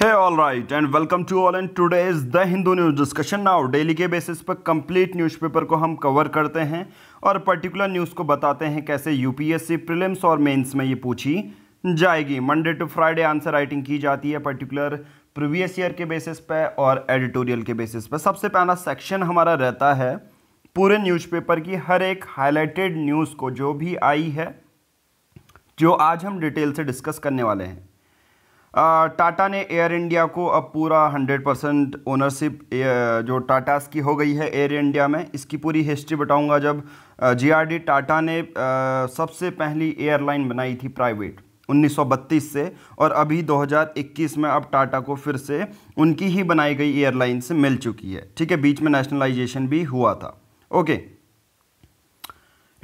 है all right and welcome to all and today is the Hindu news discussion now daily के basis पर complete newspaper को हम cover करते हैं और पर्टिकुलर न्यूज़ को बताते हैं कैसे यूपीएससी प्रीलिम्स और मेंस में ये पूछी जाएगी Monday to Friday answer writing की जाती है पर्टिकुलर प्रीवियस ईयर के बेसिस पर और एडिटोरियल के बेसिस पर सबसे पहला सेक्शन हमारा रहता है पूरे न्यूज़पेपर की हर एक हाईलाइटेड न्यूज़ को जो भी आई है जो आज हम डिटेल से डिस्कस करने वाले हैं टाटा ने एयर इंडिया को अब पूरा 100 परसेंट ओनरशिप जो टाटास की हो गई है एयर इंडिया में इसकी पूरी हिस्ट्री बताऊंगा जब जीआरडी टाटा ने सबसे पहली एयरलाइन बनाई थी प्राइवेट 1932 से और अभी 2021 में अब टाटा को फिर से उनकी ही बनाई गई एयरलाइन से मिल चुकी है ठीक है बीच में नेशनलाइजेशन भी हुआ था ओके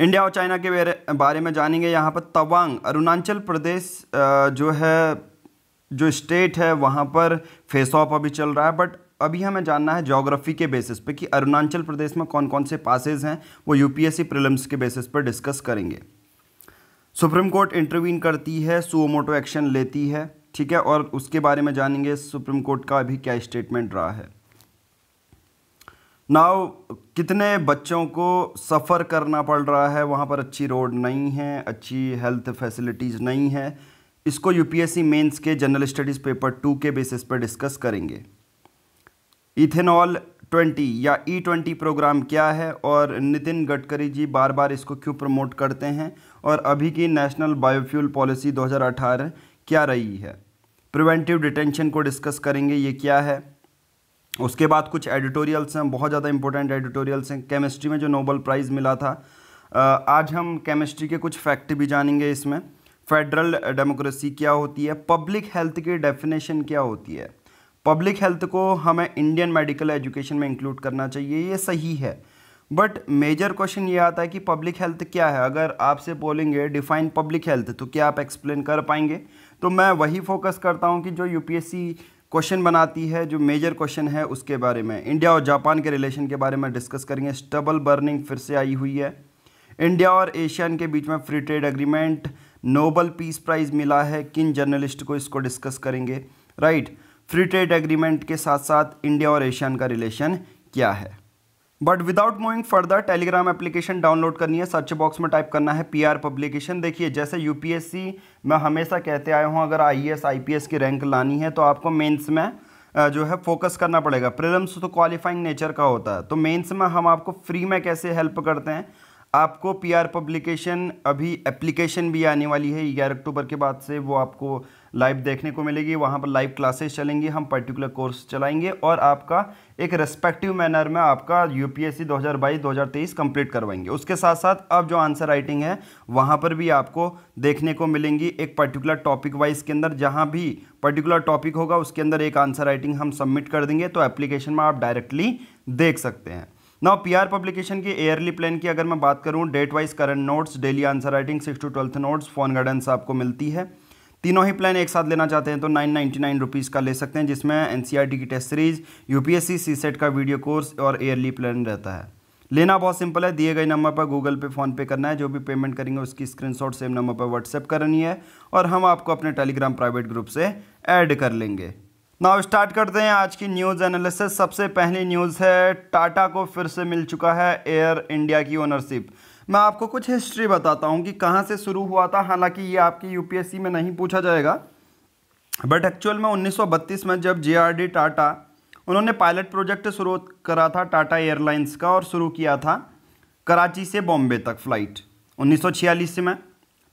इंडिया और चाइना के बारे में जानेंगे यहाँ पर तवांग अरुणाचल प्रदेश जो है जो स्टेट है वहाँ पर फेस ऑफ अभी चल रहा है बट अभी हमें जानना है जोग्राफी के बेसिस पे कि अरुणाचल प्रदेश में कौन कौन से पासेज हैं वो यूपीएससी प्रीलिम्स के बेसिस पर डिस्कस करेंगे सुप्रीम कोर्ट इंटरवीन करती है सुओमोटो एक्शन लेती है ठीक है और उसके बारे में जानेंगे सुप्रीम कोर्ट का अभी क्या स्टेटमेंट रहा है नाव कितने बच्चों को सफ़र करना पड़ रहा है वहाँ पर अच्छी रोड नहीं है अच्छी हेल्थ फैसिलिटीज़ नहीं है इसको यूपीएससी मेंस के जनरल स्टडीज़ पेपर टू के बेसिस पर डिस्कस करेंगे इथेनॉल ट्वेंटी या ई ट्वेंटी प्रोग्राम क्या है और नितिन गडकरी जी बार बार इसको क्यों प्रमोट करते हैं और अभी की नेशनल बायोफ्यूल पॉलिसी 2018 क्या रही है प्रिवेंटिव डिटेंशन को डिस्कस करेंगे ये क्या है उसके बाद कुछ एडिटोरियल्स हैं बहुत ज़्यादा इंपॉर्टेंट एडिटोरियल्स हैं केमिस्ट्री में जो नोबल प्राइज़ मिला था आज हम केमिस्ट्री के कुछ फैक्ट भी जानेंगे इसमें फेडरल डेमोक्रेसी क्या होती है पब्लिक हेल्थ की डेफिनेशन क्या होती है पब्लिक हेल्थ को हमें इंडियन मेडिकल एजुकेशन में इंक्लूड करना चाहिए ये सही है बट मेजर क्वेश्चन ये आता है कि पब्लिक हेल्थ क्या है अगर आपसे बोलेंगे डिफाइन पब्लिक हेल्थ तो क्या आप एक्सप्लेन कर पाएंगे तो मैं वही फोकस करता हूँ कि जो यू क्वेश्चन बनाती है जो मेजर क्वेश्चन है उसके बारे में इंडिया और जापान के रिलेशन के बारे में डिस्कस करेंगे स्टबल बर्निंग फिर से आई हुई है इंडिया और एशियन के बीच में free trade agreement Nobel peace prize मिला है किन जर्नलिस्ट को इसको डिस्कस करेंगे राइट फ्री ट्रेड एग्रीमेंट के साथ साथ इंडिया और एशियान का रिलेशन क्या है but without moving further Telegram application download करनी है सर्च बॉक्स में टाइप करना है पीआर पब्लिकेशन देखिए जैसे यूपीएससी मैं हमेशा कहते आया हूँ अगर आईएएस आईपीएस e की रैंक लानी है तो आपको मेंस में जो है फोकस करना पड़ेगा प्रिलम्स तो क्वालिफाइंग नेचर का होता है तो मेन्स में हम आपको फ्री में कैसे हेल्प करते हैं आपको पीआर पब्लिकेशन अभी एप्लीकेशन भी आने वाली है ग्यारह अक्टूबर के बाद से वो आपको लाइव देखने को मिलेगी वहाँ पर लाइव क्लासेस चलेंगी हम पर्टिकुलर कोर्स चलाएंगे और आपका एक रेस्पेक्टिव मैनर में आपका यूपीएससी 2022-2023 कंप्लीट करवाएंगे उसके साथ साथ अब जो आंसर राइटिंग है वहाँ पर भी आपको देखने को मिलेंगी एक पर्टिकुलर टॉपिक वाइज के अंदर जहाँ भी पर्टिकुलर टॉपिक होगा उसके अंदर एक आंसर राइटिंग हम सबमिट कर देंगे तो एप्लीकेशन में आप डायरेक्टली देख सकते हैं नाउ पीआर पब्लिकेशन की एयरली प्लान की अगर मैं बात करूँ date wise current notes daily answer writing six to twelfth notes phone guidance आपको मिलती है तीनों ही प्लान एक साथ लेना चाहते हैं तो नाइन नाइन्टी नाइन रुपीज़ का ले सकते हैं जिसमें एन e की test series S C set video वीडियो कोर्स और एयरली प्लान रहता है लेना बहुत सिंपल है दिए गए नंबर पर गूगल पे फ़ोन पे करना है जो भी पेमेंट करेंगे उसकी स्क्रीनशॉट सेम नंबर पर व्हाट्सएप करनी है और हम आपको अपने टेलीग्राम प्राइवेट ग्रुप से ऐड कर लेंगे नाउ स्टार्ट करते हैं आज की न्यूज़ एनालिसिस सबसे पहली न्यूज़ है टाटा को फिर से मिल चुका है एयर इंडिया की ओनरशिप मैं आपको कुछ हिस्ट्री बताता हूँ कि कहाँ से शुरू हुआ था हालांकि ये आपकी यूपीएससी में नहीं पूछा जाएगा बट एक्चुअल में 1932 में जब जे टाटा उन्होंने पायलट प्रोजेक्ट शुरू करा था टाटा एयरलाइंस का और शुरू किया था कराची से बॉम्बे तक फ्लाइट उन्नीस में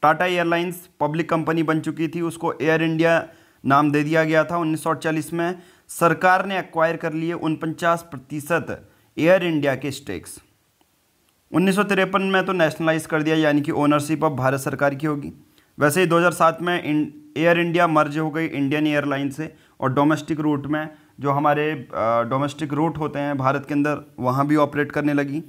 टाटा एयरलाइंस पब्लिक कंपनी बन चुकी थी उसको एयर इंडिया नाम दे दिया गया था उन्नीस में सरकार ने एक्वायर कर लिए उनपचास प्रतिशत एयर इंडिया के स्टेक्स उन्नीस में तो नेशनलाइज कर दिया यानी कि ओनरशिप अब भारत सरकार की होगी वैसे ही 2007 में एयर इंडिया मर्ज हो गई इंडियन एयरलाइन से और डोमेस्टिक रूट में जो हमारे डोमेस्टिक रूट होते हैं भारत के अंदर वहाँ भी ऑपरेट करने लगी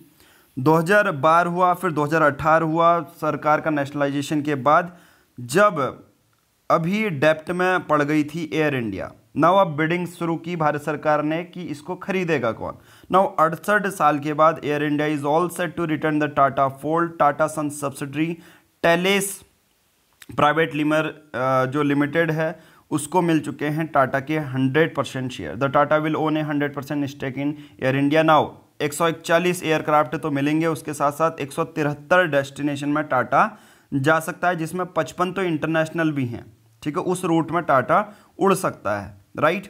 2012 हुआ फिर 2018 हुआ सरकार का नेशनलाइजेशन के बाद जब अभी डेप्ट में पड़ गई थी एयर इंडिया नव अब बिडिंग शुरू की भारत सरकार ने कि इसको खरीदेगा कौन नव अड़सठ साल के बाद Air India is all set to return the Tata fold Tata Sons subsidiary Talace private limited जो लिमिटेड है उसको मिल चुके हैं टाटा के 100 percent share the Tata will own a 100 percent stake in Air India now 141 aircraft तो मिलेंगे उसके साथ साथ एक डेस्टिनेशन में टाटा जा सकता है जिसमें 55 तो इंटरनेशनल भी हैं ठीक है उस रूट में टाटा उड़ सकता है राइट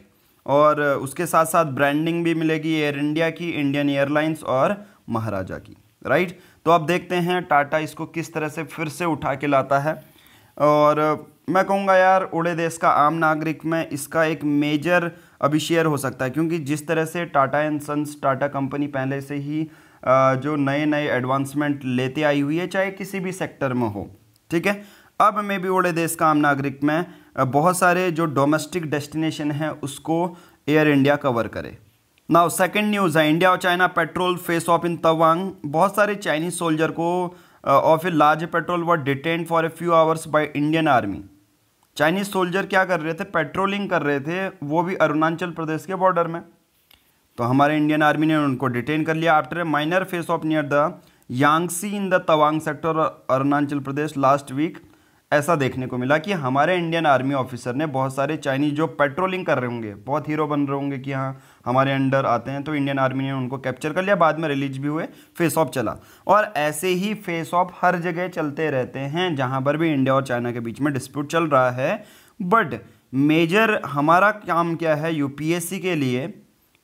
और उसके साथ साथ ब्रांडिंग भी मिलेगी एयर इंडिया की इंडियन एयरलाइंस और महाराजा की राइट तो आप देखते हैं टाटा इसको किस तरह से फिर से उठा के लाता है और मैं कहूँगा यार उड़े देश का आम नागरिक में इसका एक मेजर अभी शेयर हो सकता है क्योंकि जिस तरह से Tata and Sons Tata company पहले से ही जो नए नए एडवांसमेंट लेते आई हुई है चाहे किसी भी सेक्टर में हो ठीक है अब मे बी ओड़े देश का आम नागरिक में बहुत सारे जो डोमेस्टिक डेस्टिनेशन हैं उसको एयर इंडिया कवर करे नाउ सेकंड न्यूज़ है इंडिया और China patrol face off in Tawang बहुत सारे चाइनीज सोल्जर को ऑफ ए लार्ज पेट्रोल व detain for a few hours by Indian army Chinese soldier क्या कर रहे थे पेट्रोलिंग कर रहे थे वो भी अरुणाचल प्रदेश के बॉर्डर में तो हमारे इंडियन आर्मी ने उनको डिटेन कर लिया after a minor face off near the Yangtse in the Tawang sector Arunachal Pradesh last week ऐसा देखने को मिला कि हमारे इंडियन आर्मी ऑफिसर ने बहुत सारे चाइनीज जो पेट्रोलिंग कर रहे होंगे बहुत हीरो बन रहे होंगे कि हाँ हमारे अंडर आते हैं तो इंडियन आर्मी ने उनको कैप्चर कर लिया बाद में रिलीज भी हुए फेस ऑफ चला और ऐसे ही फेस ऑफ हर जगह चलते रहते हैं जहाँ पर भी इंडिया और चाइना के बीच में डिस्प्यूट चल रहा है बट मेजर हमारा काम क्या है यू के लिए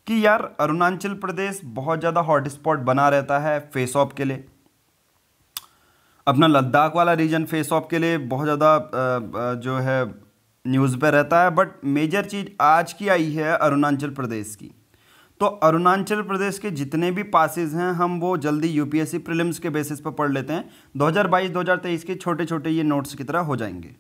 कि यार अरुणाचल प्रदेश बहुत ज़्यादा हॉटस्पॉट बना रहता है फेस ऑफ के लिए अपना लद्दाख वाला रीजन फेस ऑफ के लिए बहुत ज़्यादा जो है न्यूज़ पे रहता है बट मेजर चीज़ आज की आई है अरुणाचल प्रदेश की तो अरुणाचल प्रदेश के जितने भी पासिस हैं हम वो जल्दी यूपीएससी प्रीलिम्स के बेसिस पर पढ़ लेते हैं 2022-2023 के छोटे छोटे ये नोट्स की तरह हो जाएंगे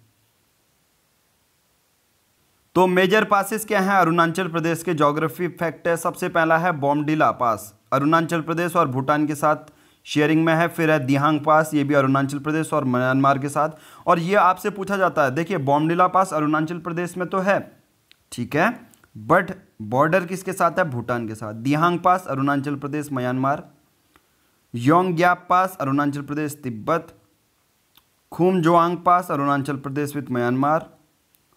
तो मेजर पासिस क्या हैं अरुणाचल प्रदेश के जोग्राफी फैक्ट है सबसे पहला है बॉमडिला पास अरुणाचल प्रदेश और भूटान के साथ शेयरिंग में है फिर है दिहांग पास ये भी अरुणाचल प्रदेश और म्यांमार के साथ और ये आपसे पूछा जाता है देखिए बॉमडिला पास अरुणाचल प्रदेश में तो है ठीक है बट बॉर्डर किसके साथ है भूटान के साथ Dihang pass Arunachal Pradesh Myanmar Yong pass Arunachal Pradesh Tibet Kumjawng pass Arunachal Pradesh with Myanmar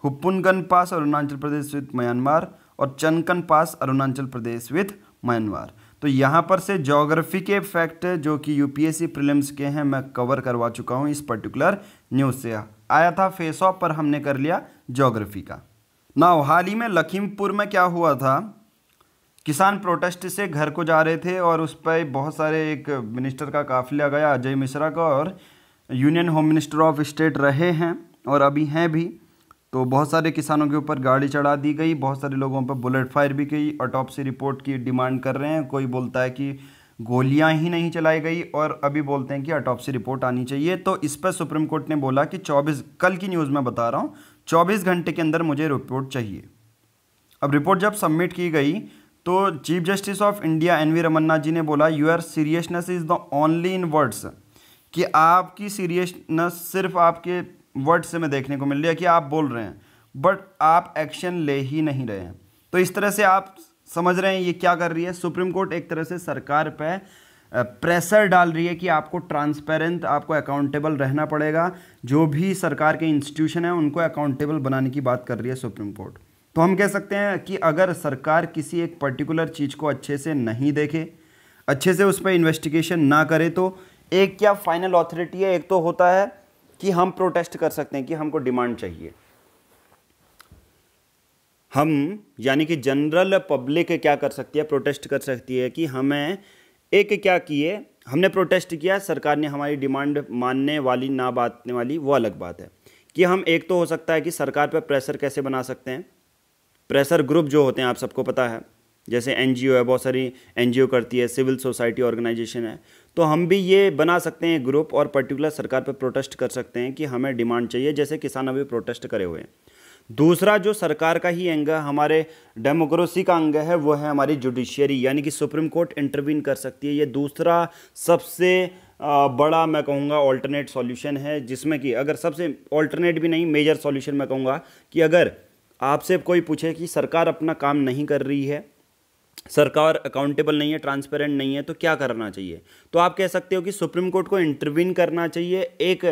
Hpungan pass Arunachal Pradesh with Myanmar और Chankan pass Arunachal Pradesh with Myanmar तो यहाँ पर से जोग्राफी के फैक्ट जो कि यूपीएससी प्रीलिम्स के हैं मैं कवर करवा चुका हूँ इस पर्टिकुलर न्यूज़ से आया था फेस ऑफ पर हमने कर लिया जोग्राफी का ना हाल ही में लखीमपुर में क्या हुआ था किसान प्रोटेस्ट से घर को जा रहे थे और उस पर बहुत सारे एक मिनिस्टर का काफिला गया अजय मिश्रा का और union home minister of state रहे हैं और अभी हैं भी तो बहुत सारे किसानों के ऊपर गाड़ी चढ़ा दी गई बहुत सारे लोगों पर बुलेट फायर भी की ऑटोपसी रिपोर्ट की डिमांड कर रहे हैं कोई बोलता है कि गोलियां ही नहीं चलाई गई और अभी बोलते हैं कि ऑटोपसी रिपोर्ट आनी चाहिए तो इस पर सुप्रीम कोर्ट ने बोला कि 24 कल की न्यूज़ में बता रहा हूँ 24 घंटे के अंदर मुझे रिपोर्ट चाहिए अब रिपोर्ट जब सबमिट की गई तो chief justice of India N V Ramana ji ने बोला your seriousness is the only in words कि आपकी सीरियसनेस सिर्फ आपके वर्ड से हमें देखने को मिल रही है कि आप बोल रहे हैं बट आप एक्शन ले ही नहीं रहे हैं तो इस तरह से आप समझ रहे हैं ये क्या कर रही है सुप्रीम कोर्ट एक तरह से सरकार पर प्रेशर डाल रही है कि आपको ट्रांसपेरेंट आपको अकाउंटेबल रहना पड़ेगा जो भी सरकार के इंस्टीट्यूशन हैं उनको अकाउंटेबल बनाने की बात कर रही है सुप्रीम कोर्ट तो हम कह सकते हैं कि अगर सरकार किसी एक पर्टिकुलर चीज़ को अच्छे से नहीं देखे अच्छे से उस पर इन्वेस्टिगेशन ना करे तो एक क्या फाइनल अथॉरिटी है एक तो होता है कि हम प्रोटेस्ट कर सकते हैं कि हमको डिमांड चाहिए हम यानी कि जनरल पब्लिक क्या कर सकती है प्रोटेस्ट कर सकती है कि हमें एक क्या किए हमने प्रोटेस्ट किया सरकार ने हमारी डिमांड मानने वाली ना बातने वाली वो अलग बात है कि हम एक तो हो सकता है कि सरकार पर प्रेशर कैसे बना सकते हैं प्रेशर ग्रुप जो होते हैं आप सबको पता है जैसे एनजीओ है बहुत सारी एन करती है सिविल सोसाइटी ऑर्गेनाइजेशन है तो हम भी ये बना सकते हैं ग्रुप और पर्टिकुलर सरकार पर प्रोटेस्ट कर सकते हैं कि हमें डिमांड चाहिए जैसे किसान अभी प्रोटेस्ट करे हुए हैं दूसरा जो सरकार का ही अंग हमारे डेमोक्रेसी का अंग है वो है हमारी जुडिशियरी यानी कि सुप्रीम कोर्ट इंटरवीन कर सकती है ये दूसरा सबसे बड़ा मैं कहूँगा ऑल्टरनेट सॉल्यूशन है जिसमें कि अगर सबसे ऑल्टरनेट भी नहीं मेजर सॉल्यूशन मैं कहूँगा कि अगर आपसे कोई पूछे कि सरकार अपना काम नहीं कर रही है सरकार अकाउंटेबल नहीं है ट्रांसपेरेंट नहीं है तो क्या करना चाहिए तो आप कह सकते हो कि सुप्रीम कोर्ट को इंटरवीन करना चाहिए एक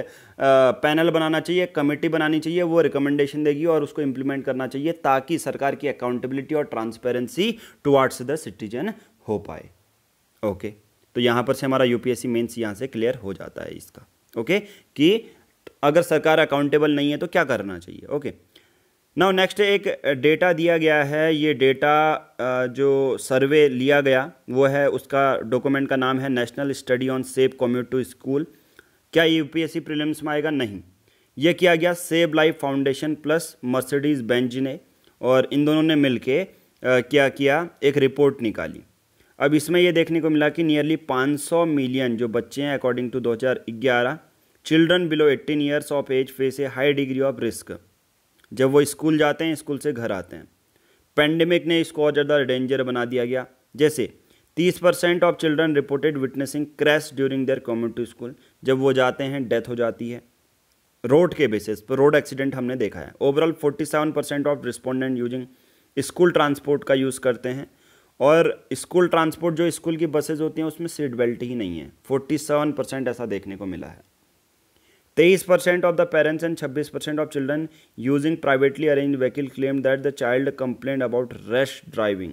पैनल बनाना चाहिए कमेटी बनानी चाहिए वो रिकमेंडेशन देगी और उसको इम्प्लीमेंट करना चाहिए ताकि सरकार की अकाउंटेबिलिटी और ट्रांसपेरेंसी टुवार्ड्स द सिटीजन हो पाए ओके तो यहाँ पर से हमारा यूपीएससी मेन्स यहाँ से क्लियर हो जाता है इसका ओके कि अगर सरकार अकाउंटेबल नहीं है तो क्या करना चाहिए ओके नाउ नेक्स्ट एक डेटा दिया गया है ये डेटा जो सर्वे लिया गया वो है उसका डॉक्यूमेंट का नाम है national study on safe commute to school क्या एस यूपीएससी प्रीलिम्स में आएगा नहीं ये किया गया safe life foundation plus Mercedes Benz ने और इन दोनों ने मिल के क्या किया एक रिपोर्ट निकाली अब इसमें यह देखने को मिला कि नियरली 500 मिलियन जो बच्चे हैं according to 2011 children below 18 years of age face a high degree of risk जब वो स्कूल जाते हैं स्कूल से घर आते हैं पेंडेमिक ने इसको और ज़्यादा डेंजर बना दिया गया जैसे 30 percent of children reported witnessing crash during their community school जब वो जाते हैं डेथ हो जाती है रोड के बेसिस पर रोड एक्सीडेंट हमने देखा है overall 47 percent of respondent using school transport का यूज़ करते हैं और स्कूल ट्रांसपोर्ट जो स्कूल की बसेज होती हैं उसमें सीट बेल्ट ही नहीं है 47 परसेंट ऐसा देखने को मिला है तेईस percent of the parents and छब्बीस percent of children using privately arrange vehicle claim that the child complain about rash driving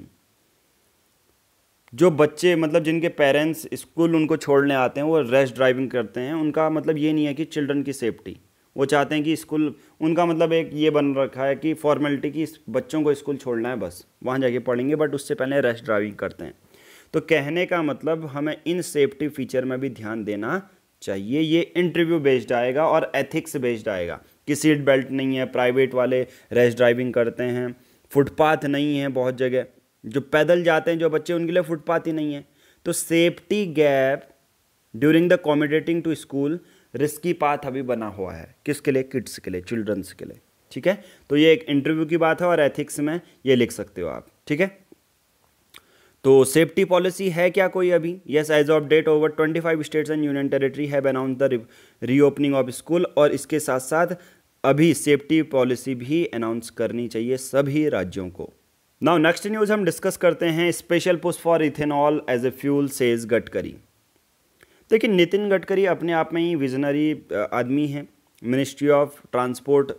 जो बच्चे मतलब जिनके पेरेंट्स स्कूल उनको छोड़ने आते हैं वो रश ड्राइविंग करते हैं उनका मतलब ये नहीं है कि चिल्ड्रन की सेफ्टी वो चाहते हैं कि स्कूल उनका मतलब एक ये बन रखा है कि फॉर्मेलिटी की बच्चों को स्कूल छोड़ना है बस वहाँ जाके पढ़ेंगे बट उससे पहले रश ड्राइविंग करते हैं तो कहने का मतलब हमें इन सेफ्टी फीचर में भी ध्यान देना चाहिए ये इंटरव्यू बेस्ड आएगा और एथिक्स बेस्ड आएगा कि सीट बेल्ट नहीं है प्राइवेट वाले रेस ड्राइविंग करते हैं फुटपाथ नहीं है बहुत जगह जो पैदल जाते हैं जो बच्चे उनके लिए फुटपाथ ही नहीं है तो safety gap during the commuting to school risky path अभी बना हुआ है किसके लिए किड्स के लिए चिल्ड्रंस के लिए ठीक है तो ये एक इंटरव्यू की बात है और एथिक्स में ये लिख सकते हो आप ठीक है तो सेफ्टी पॉलिसी है क्या कोई अभी yes as of date over 25 states and union territory have announce the reopening of school और इसके साथ साथ अभी सेफ्टी पॉलिसी भी अनाउंस करनी चाहिए सभी राज्यों को नाउ नेक्स्ट न्यूज़ हम डिस्कस करते हैं special push for ethanol as a fuel says Gadkari देखिए नितिन गडकरी अपने आप में ही विजनरी आदमी हैं मिनिस्ट्री ऑफ ट्रांसपोर्ट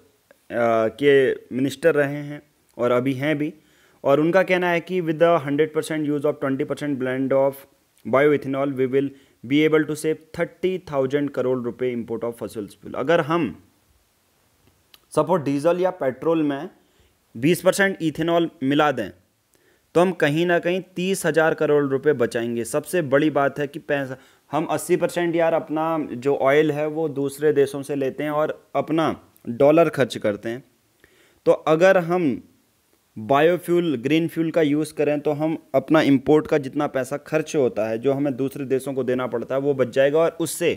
के मिनिस्टर रहे हैं और अभी हैं भी और उनका कहना है कि with the hundred percent use of twenty percent blend of bio ethanol we will be able to save thirty thousand crore rupees import of fossils fuel अगर हम सपोज डीजल या पेट्रोल में बीस परसेंट इथेनॉल मिला दें तो हम कहीं ना कहीं तीस हज़ार करोड़ रुपए बचाएंगे सबसे बड़ी बात है कि पैसा हम अस्सी परसेंट यार अपना जो ऑयल है वो दूसरे देशों से लेते हैं और अपना डॉलर खर्च करते हैं तो अगर हम बायोफ्यूल ग्रीन फ्यूल का यूज़ करें तो हम अपना इंपोर्ट का जितना पैसा खर्च होता है जो हमें दूसरे देशों को देना पड़ता है वो बच जाएगा और उससे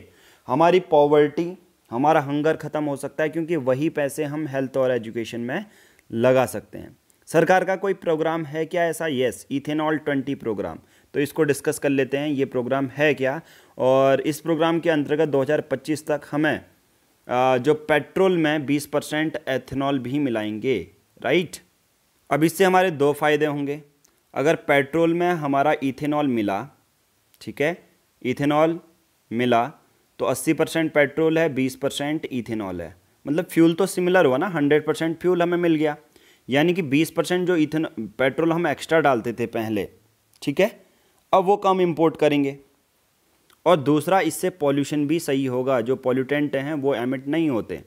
हमारी पॉवर्टी हमारा हंगर ख़त्म हो सकता है क्योंकि वही पैसे हम हेल्थ और एजुकेशन में लगा सकते हैं सरकार का कोई प्रोग्राम है क्या ऐसा यस इथेनॉल ट्वेंटी प्रोग्राम तो इसको डिस्कस कर लेते हैं ये प्रोग्राम है क्या और इस प्रोग्राम के अंतर्गत 2025 तक हमें जो पेट्रोल में 20 परसेंट एथेनॉल भी मिलाएंगे राइट अब इससे हमारे दो फायदे होंगे अगर पेट्रोल में हमारा इथेनॉल मिला ठीक है इथेनॉल मिला तो 80 परसेंट पेट्रोल है 20 परसेंट इथेनॉल है मतलब फ्यूल तो सिमिलर हुआ ना 100 परसेंट फ्यूल हमें मिल गया यानी कि 20 परसेंट जो इथेन पेट्रोल हम एक्स्ट्रा डालते थे पहले ठीक है अब वो कम इम्पोर्ट करेंगे और दूसरा इससे पॉल्यूशन भी सही होगा जो पॉल्यूटेंट हैं वो एमिट नहीं होते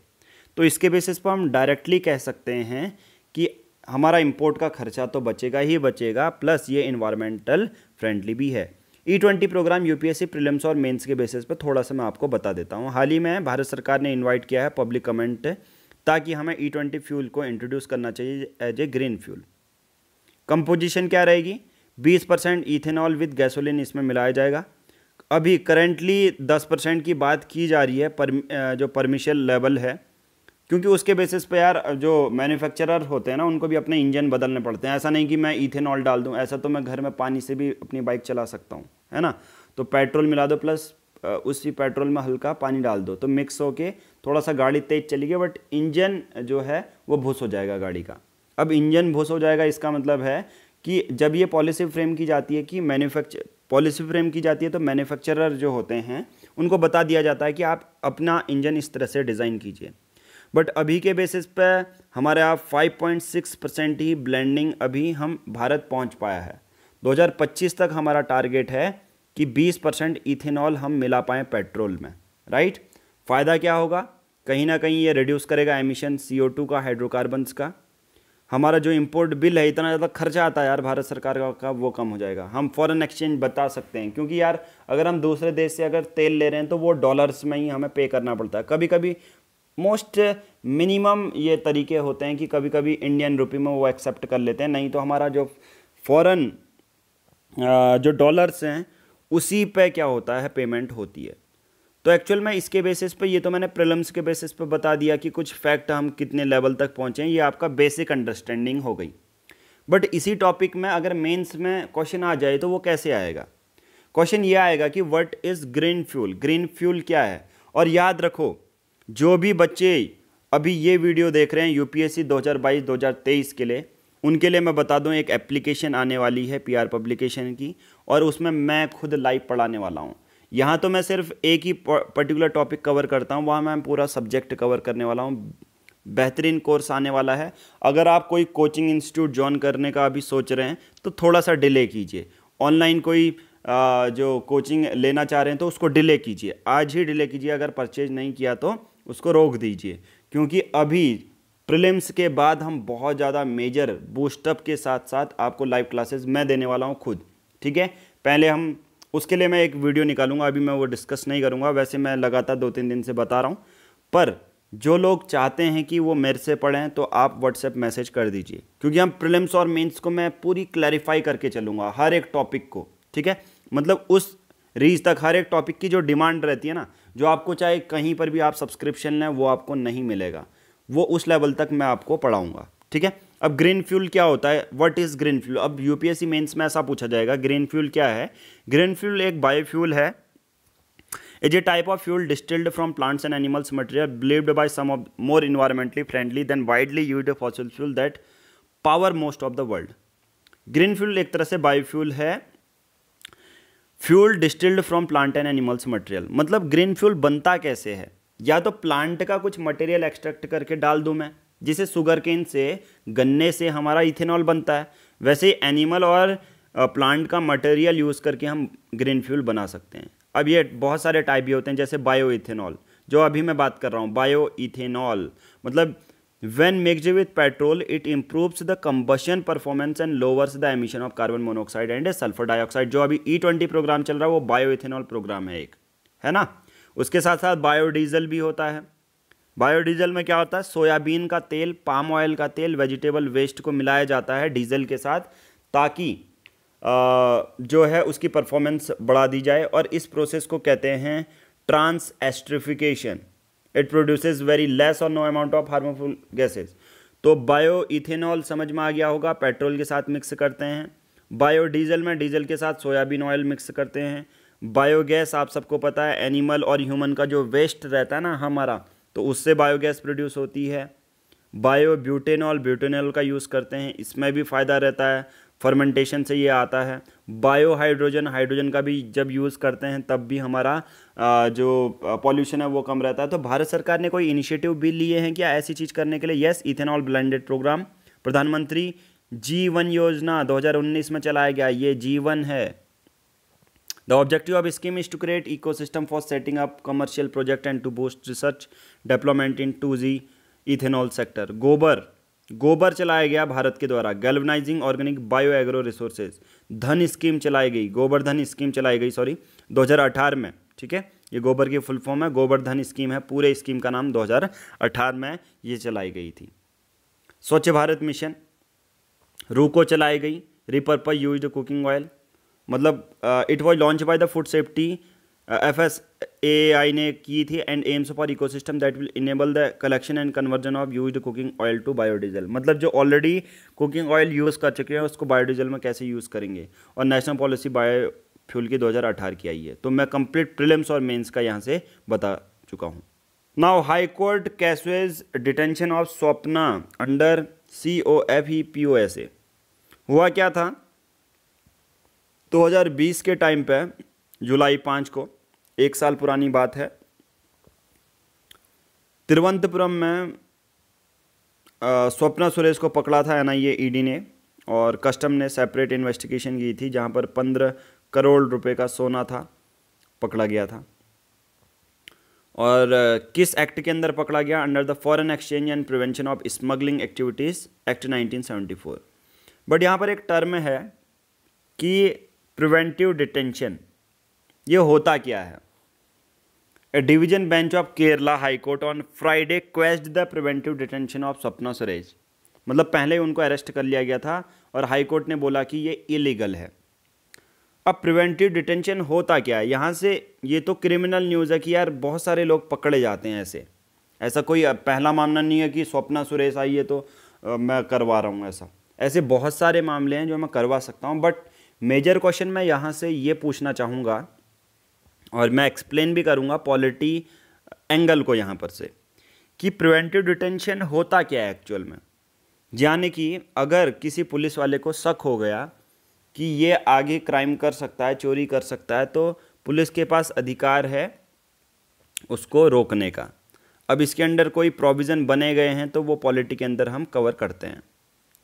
तो इसके बेसिस पर हम डायरेक्टली कह सकते हैं कि हमारा इम्पोर्ट का खर्चा तो बचेगा ही बचेगा प्लस ये इन्वायरमेंटल फ्रेंडली भी है E twenty program U P S C prelims और मेन्स के बेसिस पर थोड़ा सा मैं आपको बता देता हूँ हाल ही में भारत सरकार ने इन्वाइट किया है पब्लिक कमेंट ताकि हमें ई ट्वेंटी फ्यूल को इंट्रोड्यूस करना चाहिए as a green fuel composition क्या रहेगी 20 परसेंट इथेनॉल विद गैसोलिन इसमें मिलाया जाएगा अभी करेंटली 10 परसेंट की बात की जा रही है पर, जो परमिशन लेवल है क्योंकि उसके बेसिस पे यार जो मैन्युफैक्चरर होते हैं ना उनको भी अपने इंजन बदलने पड़ते हैं ऐसा नहीं कि मैं इथेनॉल डाल दूँ ऐसा तो मैं घर में पानी से भी अपनी बाइक चला सकता हूँ है ना तो पेट्रोल मिला दो प्लस उसी पेट्रोल में हल्का पानी डाल दो तो मिक्स होके थोड़ा सा गाड़ी तेज चलेगी बट इंजन जो है वो भूस हो जाएगा गाड़ी का अब इंजन भूस हो जाएगा इसका मतलब है कि जब ये पॉलिसी फ्रेम की जाती है कि मैन्युफैक्चर पॉलिसी फ्रेम की जाती है तो मैन्युफैक्चरर जो होते हैं उनको बता दिया जाता है कि आप अपना इंजन इस तरह से डिज़ाइन कीजिए बट अभी के बेसिस पे हमारे यहाँ 5.6 परसेंट ही ब्लेंडिंग अभी हम भारत पहुंच पाया है 2025 तक हमारा टारगेट है कि 20 परसेंट इथेनॉल हम मिला पाएँ पेट्रोल में राइट फ़ायदा क्या होगा कहीं ना कहीं ये रिड्यूस करेगा एमिशन सी का हाइड्रोकार्बन्स का हमारा जो इम्पोर्ट बिल है इतना ज़्यादा खर्चा आता है यार भारत सरकार का वो कम हो जाएगा हम फॉरेन एक्सचेंज बता सकते हैं क्योंकि यार अगर हम दूसरे देश से अगर तेल ले रहे हैं तो वो डॉलर्स में ही हमें पे करना पड़ता है कभी कभी मोस्ट मिनिमम ये तरीके होते हैं कि कभी कभी इंडियन रुपी में वो एक्सेप्ट कर लेते हैं नहीं तो हमारा जो फॉरन जो डॉलर्स हैं उसी पे क्या होता है पेमेंट होती है तो एक्चुअल में इसके बेसिस पे ये तो मैंने प्रिलम्स के बेसिस पे बता दिया कि कुछ फैक्ट हम कितने लेवल तक पहुँचे ये आपका बेसिक अंडरस्टैंडिंग हो गई बट इसी टॉपिक में अगर मेंस में क्वेश्चन आ जाए तो वो कैसे आएगा क्वेश्चन ये आएगा कि what is green fuel green fuel क्या है और याद रखो जो भी बच्चे अभी ये वीडियो देख रहे हैं यूपीएससी 2022 2023 के लिए उनके लिए मैं बता दूं एक एप्लीकेशन आने वाली है पीआर पब्लिकेशन की और उसमें मैं खुद लाइव पढ़ाने वाला हूं यहाँ तो मैं सिर्फ एक ही पर्टिकुलर टॉपिक कवर करता हूँ वहाँ मैं पूरा सब्जेक्ट कवर करने वाला हूँ बेहतरीन कोर्स आने वाला है अगर आप कोई कोचिंग इंस्टीट्यूट ज्वाइन करने का अभी सोच रहे हैं तो थोड़ा सा डिले कीजिए ऑनलाइन कोई जो कोचिंग लेना चाह रहे हैं तो उसको डिले कीजिए आज ही डिले कीजिए अगर परचेज नहीं किया तो उसको रोक दीजिए क्योंकि अभी प्रिलिम्स के बाद हम बहुत ज़्यादा मेजर बूस्टअप के साथ साथ आपको लाइव क्लासेस मैं देने वाला हूँ खुद ठीक है पहले हम उसके लिए मैं एक वीडियो निकालूंगा अभी मैं वो डिस्कस नहीं करूँगा वैसे मैं लगातार दो तीन दिन से बता रहा हूँ पर जो लोग चाहते हैं कि वो मेरे से पढ़ें तो आप व्हाट्सएप मैसेज कर दीजिए क्योंकि हम प्रिलिम्स और मीन्स को मैं पूरी क्लैरिफाई करके चलूँगा हर एक टॉपिक को ठीक है मतलब उस रीज तक हर एक टॉपिक की जो डिमांड रहती है ना जो आपको चाहे कहीं पर भी आप सब्सक्रिप्शन लें वो आपको नहीं मिलेगा वो उस लेवल तक मैं आपको पढ़ाऊंगा ठीक है अब ग्रीन फ्यूल क्या होता है व्हाट इज़ ग्रीन फ्यूल अब यूपीएससी मेंस में ऐसा पूछा जाएगा ग्रीन फ्यूल क्या है ग्रीन फ्यूल एक बायोफ्यूल है is a type of fuel distilled from plants and animals material believed by some of more environmentally friendly than widely use fossil fuel that power most of the world green fuel एक तरह से biofuel है fuel distilled from plant and animals material मतलब green fuel बनता कैसे है या तो प्लांट का कुछ मटेरियल एक्सट्रैक्ट करके डाल दूँ मैं जिसे शुगर केन से गन्ने से हमारा इथेनॉल बनता है वैसे एनिमल और प्लांट का मटेरियल यूज़ करके हम ग्रीन फ्यूल बना सकते हैं अब ये बहुत सारे टाइप भी होते हैं जैसे बायो इथेनॉल जो अभी मैं बात कर रहा हूँ बायो इथेनॉल मतलब When mixed with petrol, it improves the combustion performance and lowers the emission of carbon monoxide and sulfur dioxide. जो अभी E20 प्रोग्राम चल रहा है वो इथेनॉल प्रोग्राम है एक है ना उसके साथ साथ बायोडीजल भी होता है बायोडीजल में क्या होता है सोयाबीन का तेल पाम ऑयल का तेल वेजिटेबल वेस्ट को मिलाया जाता है डीजल के साथ ताकि जो है उसकी परफॉर्मेंस बढ़ा दी जाए और इस प्रोसेस को कहते हैं transesterification it produces very less और no amount of harmful gases तो बायो इथेनॉल समझ में आ गया होगा पेट्रोल के साथ मिक्स करते हैं बायो डीजल में डीजल के साथ सोयाबीन ऑयल मिक्स करते हैं बायोगैस आप सबको पता है एनिमल और ह्यूमन का जो वेस्ट रहता है ना हमारा तो उससे बायोगैस प्रोड्यूस होती है बायो ब्यूटेनॉल ब्यूटेनॉल का यूज़ करते हैं इसमें भी फ़ायदा रहता है फर्मेंटेशन से ये आता है बायो हाइड्रोजन हाइड्रोजन का भी जब यूज़ करते हैं तब भी हमारा जो पॉल्यूशन है वो कम रहता है तो भारत सरकार ने कोई इनिशिएटिव भी लिए हैं क्या ऐसी चीज़ करने के लिए यस इथेनॉल ब्लेंडेड प्रोग्राम प्रधानमंत्री जीवन योजना 2019 में चलाया गया ये जीवन है the of scheme is to create eco system for setting up commercial project and to boost research development in two G ethanol sector Gobar Gobar चलाया गया भारत के द्वारा galvanizing organic bio agro resources Dhan scheme चलाई गई गोबर धन स्कीम चलाई गई सॉरी 2018 में ठीक है ये गोबर की फुल फॉर्म है गोबर धन स्कीम है पूरे स्कीम का नाम 2018 में ये चलाई गई थी स्वच्छ भारत मिशन रूको चलाई गई रिपर्पज यूज कुकिंग ऑयल मतलब it was launch by the food safety F S S A I की थी and aims for eco system that will enable the collection and conversion of use cooking oil to biodiesel मतलब जो already cooking oil use कर चुके हैं उसको biodiesel में कैसे यूज़ करेंगे और नेशनल पॉलिसी बायो फ्यूल की 2018 की आई है तो मैं कंप्लीट प्रिलिम्स और मेंस का यहाँ से बता चुका हूँ now high court quashes detention of Swapna under C O F E P O S A हुआ क्या था 2020 के टाइम पे जुलाई पाँच को एक साल पुरानी बात है तिरुवनंतपुरम में स्वप्ना सुरेश को पकड़ा था एनआईए ईडी e ने और कस्टम ने सेपरेट इन्वेस्टिगेशन की थी जहां पर पंद्रह करोड़ रुपए का सोना था पकड़ा गया था और किस एक्ट के अंदर पकड़ा गया under the foreign exchange and prevention of smuggling activities act 1974 but यहाँ पर एक टर्म है कि प्रिवेंटिव डिटेंशन ये होता क्या है a division bench of Kerala High on Friday quashed the the detention of of Suresh मतलब पहले उनको अरेस्ट कर लिया गया था और हाई कोर्ट ने बोला कि ये इलीगल है अब प्रिवेंटिव डिटेंशन होता क्या है यहाँ से ये तो क्रिमिनल न्यूज़ है कि यार बहुत सारे लोग पकड़े जाते हैं ऐसे ऐसा कोई पहला मामला नहीं है कि स्वप्ना सुरेश आई है तो आ, मैं करवा रहा हूँ ऐसा ऐसे बहुत सारे मामले हैं जो मैं करवा सकता हूँ बट मेजर क्वेश्चन मैं यहाँ से ये पूछना चाहूँगा और मैं एक्सप्लेन भी करूँगा पॉलिटी एंगल को यहाँ पर से कि प्रिवेंटिव डिटेंशन होता क्या है एक्चुअल में यानी कि अगर किसी पुलिस वाले को शक हो गया कि ये आगे क्राइम कर सकता है चोरी कर सकता है तो पुलिस के पास अधिकार है उसको रोकने का अब इसके अंडर कोई प्रोविज़न बने गए हैं तो वो पॉलिटी के अंदर हम कवर करते हैं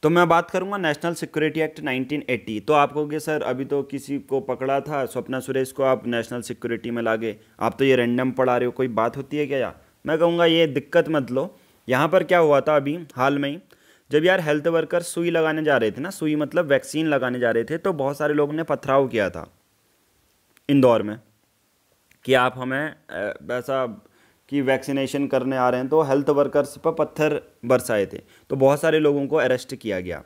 तो मैं बात करूंगा नेशनल सिक्योरिटी एक्ट 1980 तो आप कहोगे सर अभी तो किसी को पकड़ा था स्वप्ना सुरेश को आप नेशनल सिक्योरिटी में लागे आप तो ये रैंडम पढ़ा रहे हो कोई बात होती है क्या यार मैं कहूँगा ये दिक्कत मत लो यहाँ पर क्या हुआ था अभी हाल में ही जब यार हेल्थ वर्कर सुई लगाने जा रहे थे ना सुई मतलब वैक्सीन लगाने जा रहे थे तो बहुत सारे लोगों ने पथराव किया था इंदौर में कि आप हमें ऐसा कि वैक्सीनेशन करने आ रहे हैं तो हेल्थ वर्कर्स पर पत्थर बरसाए थे तो बहुत सारे लोगों को अरेस्ट किया गया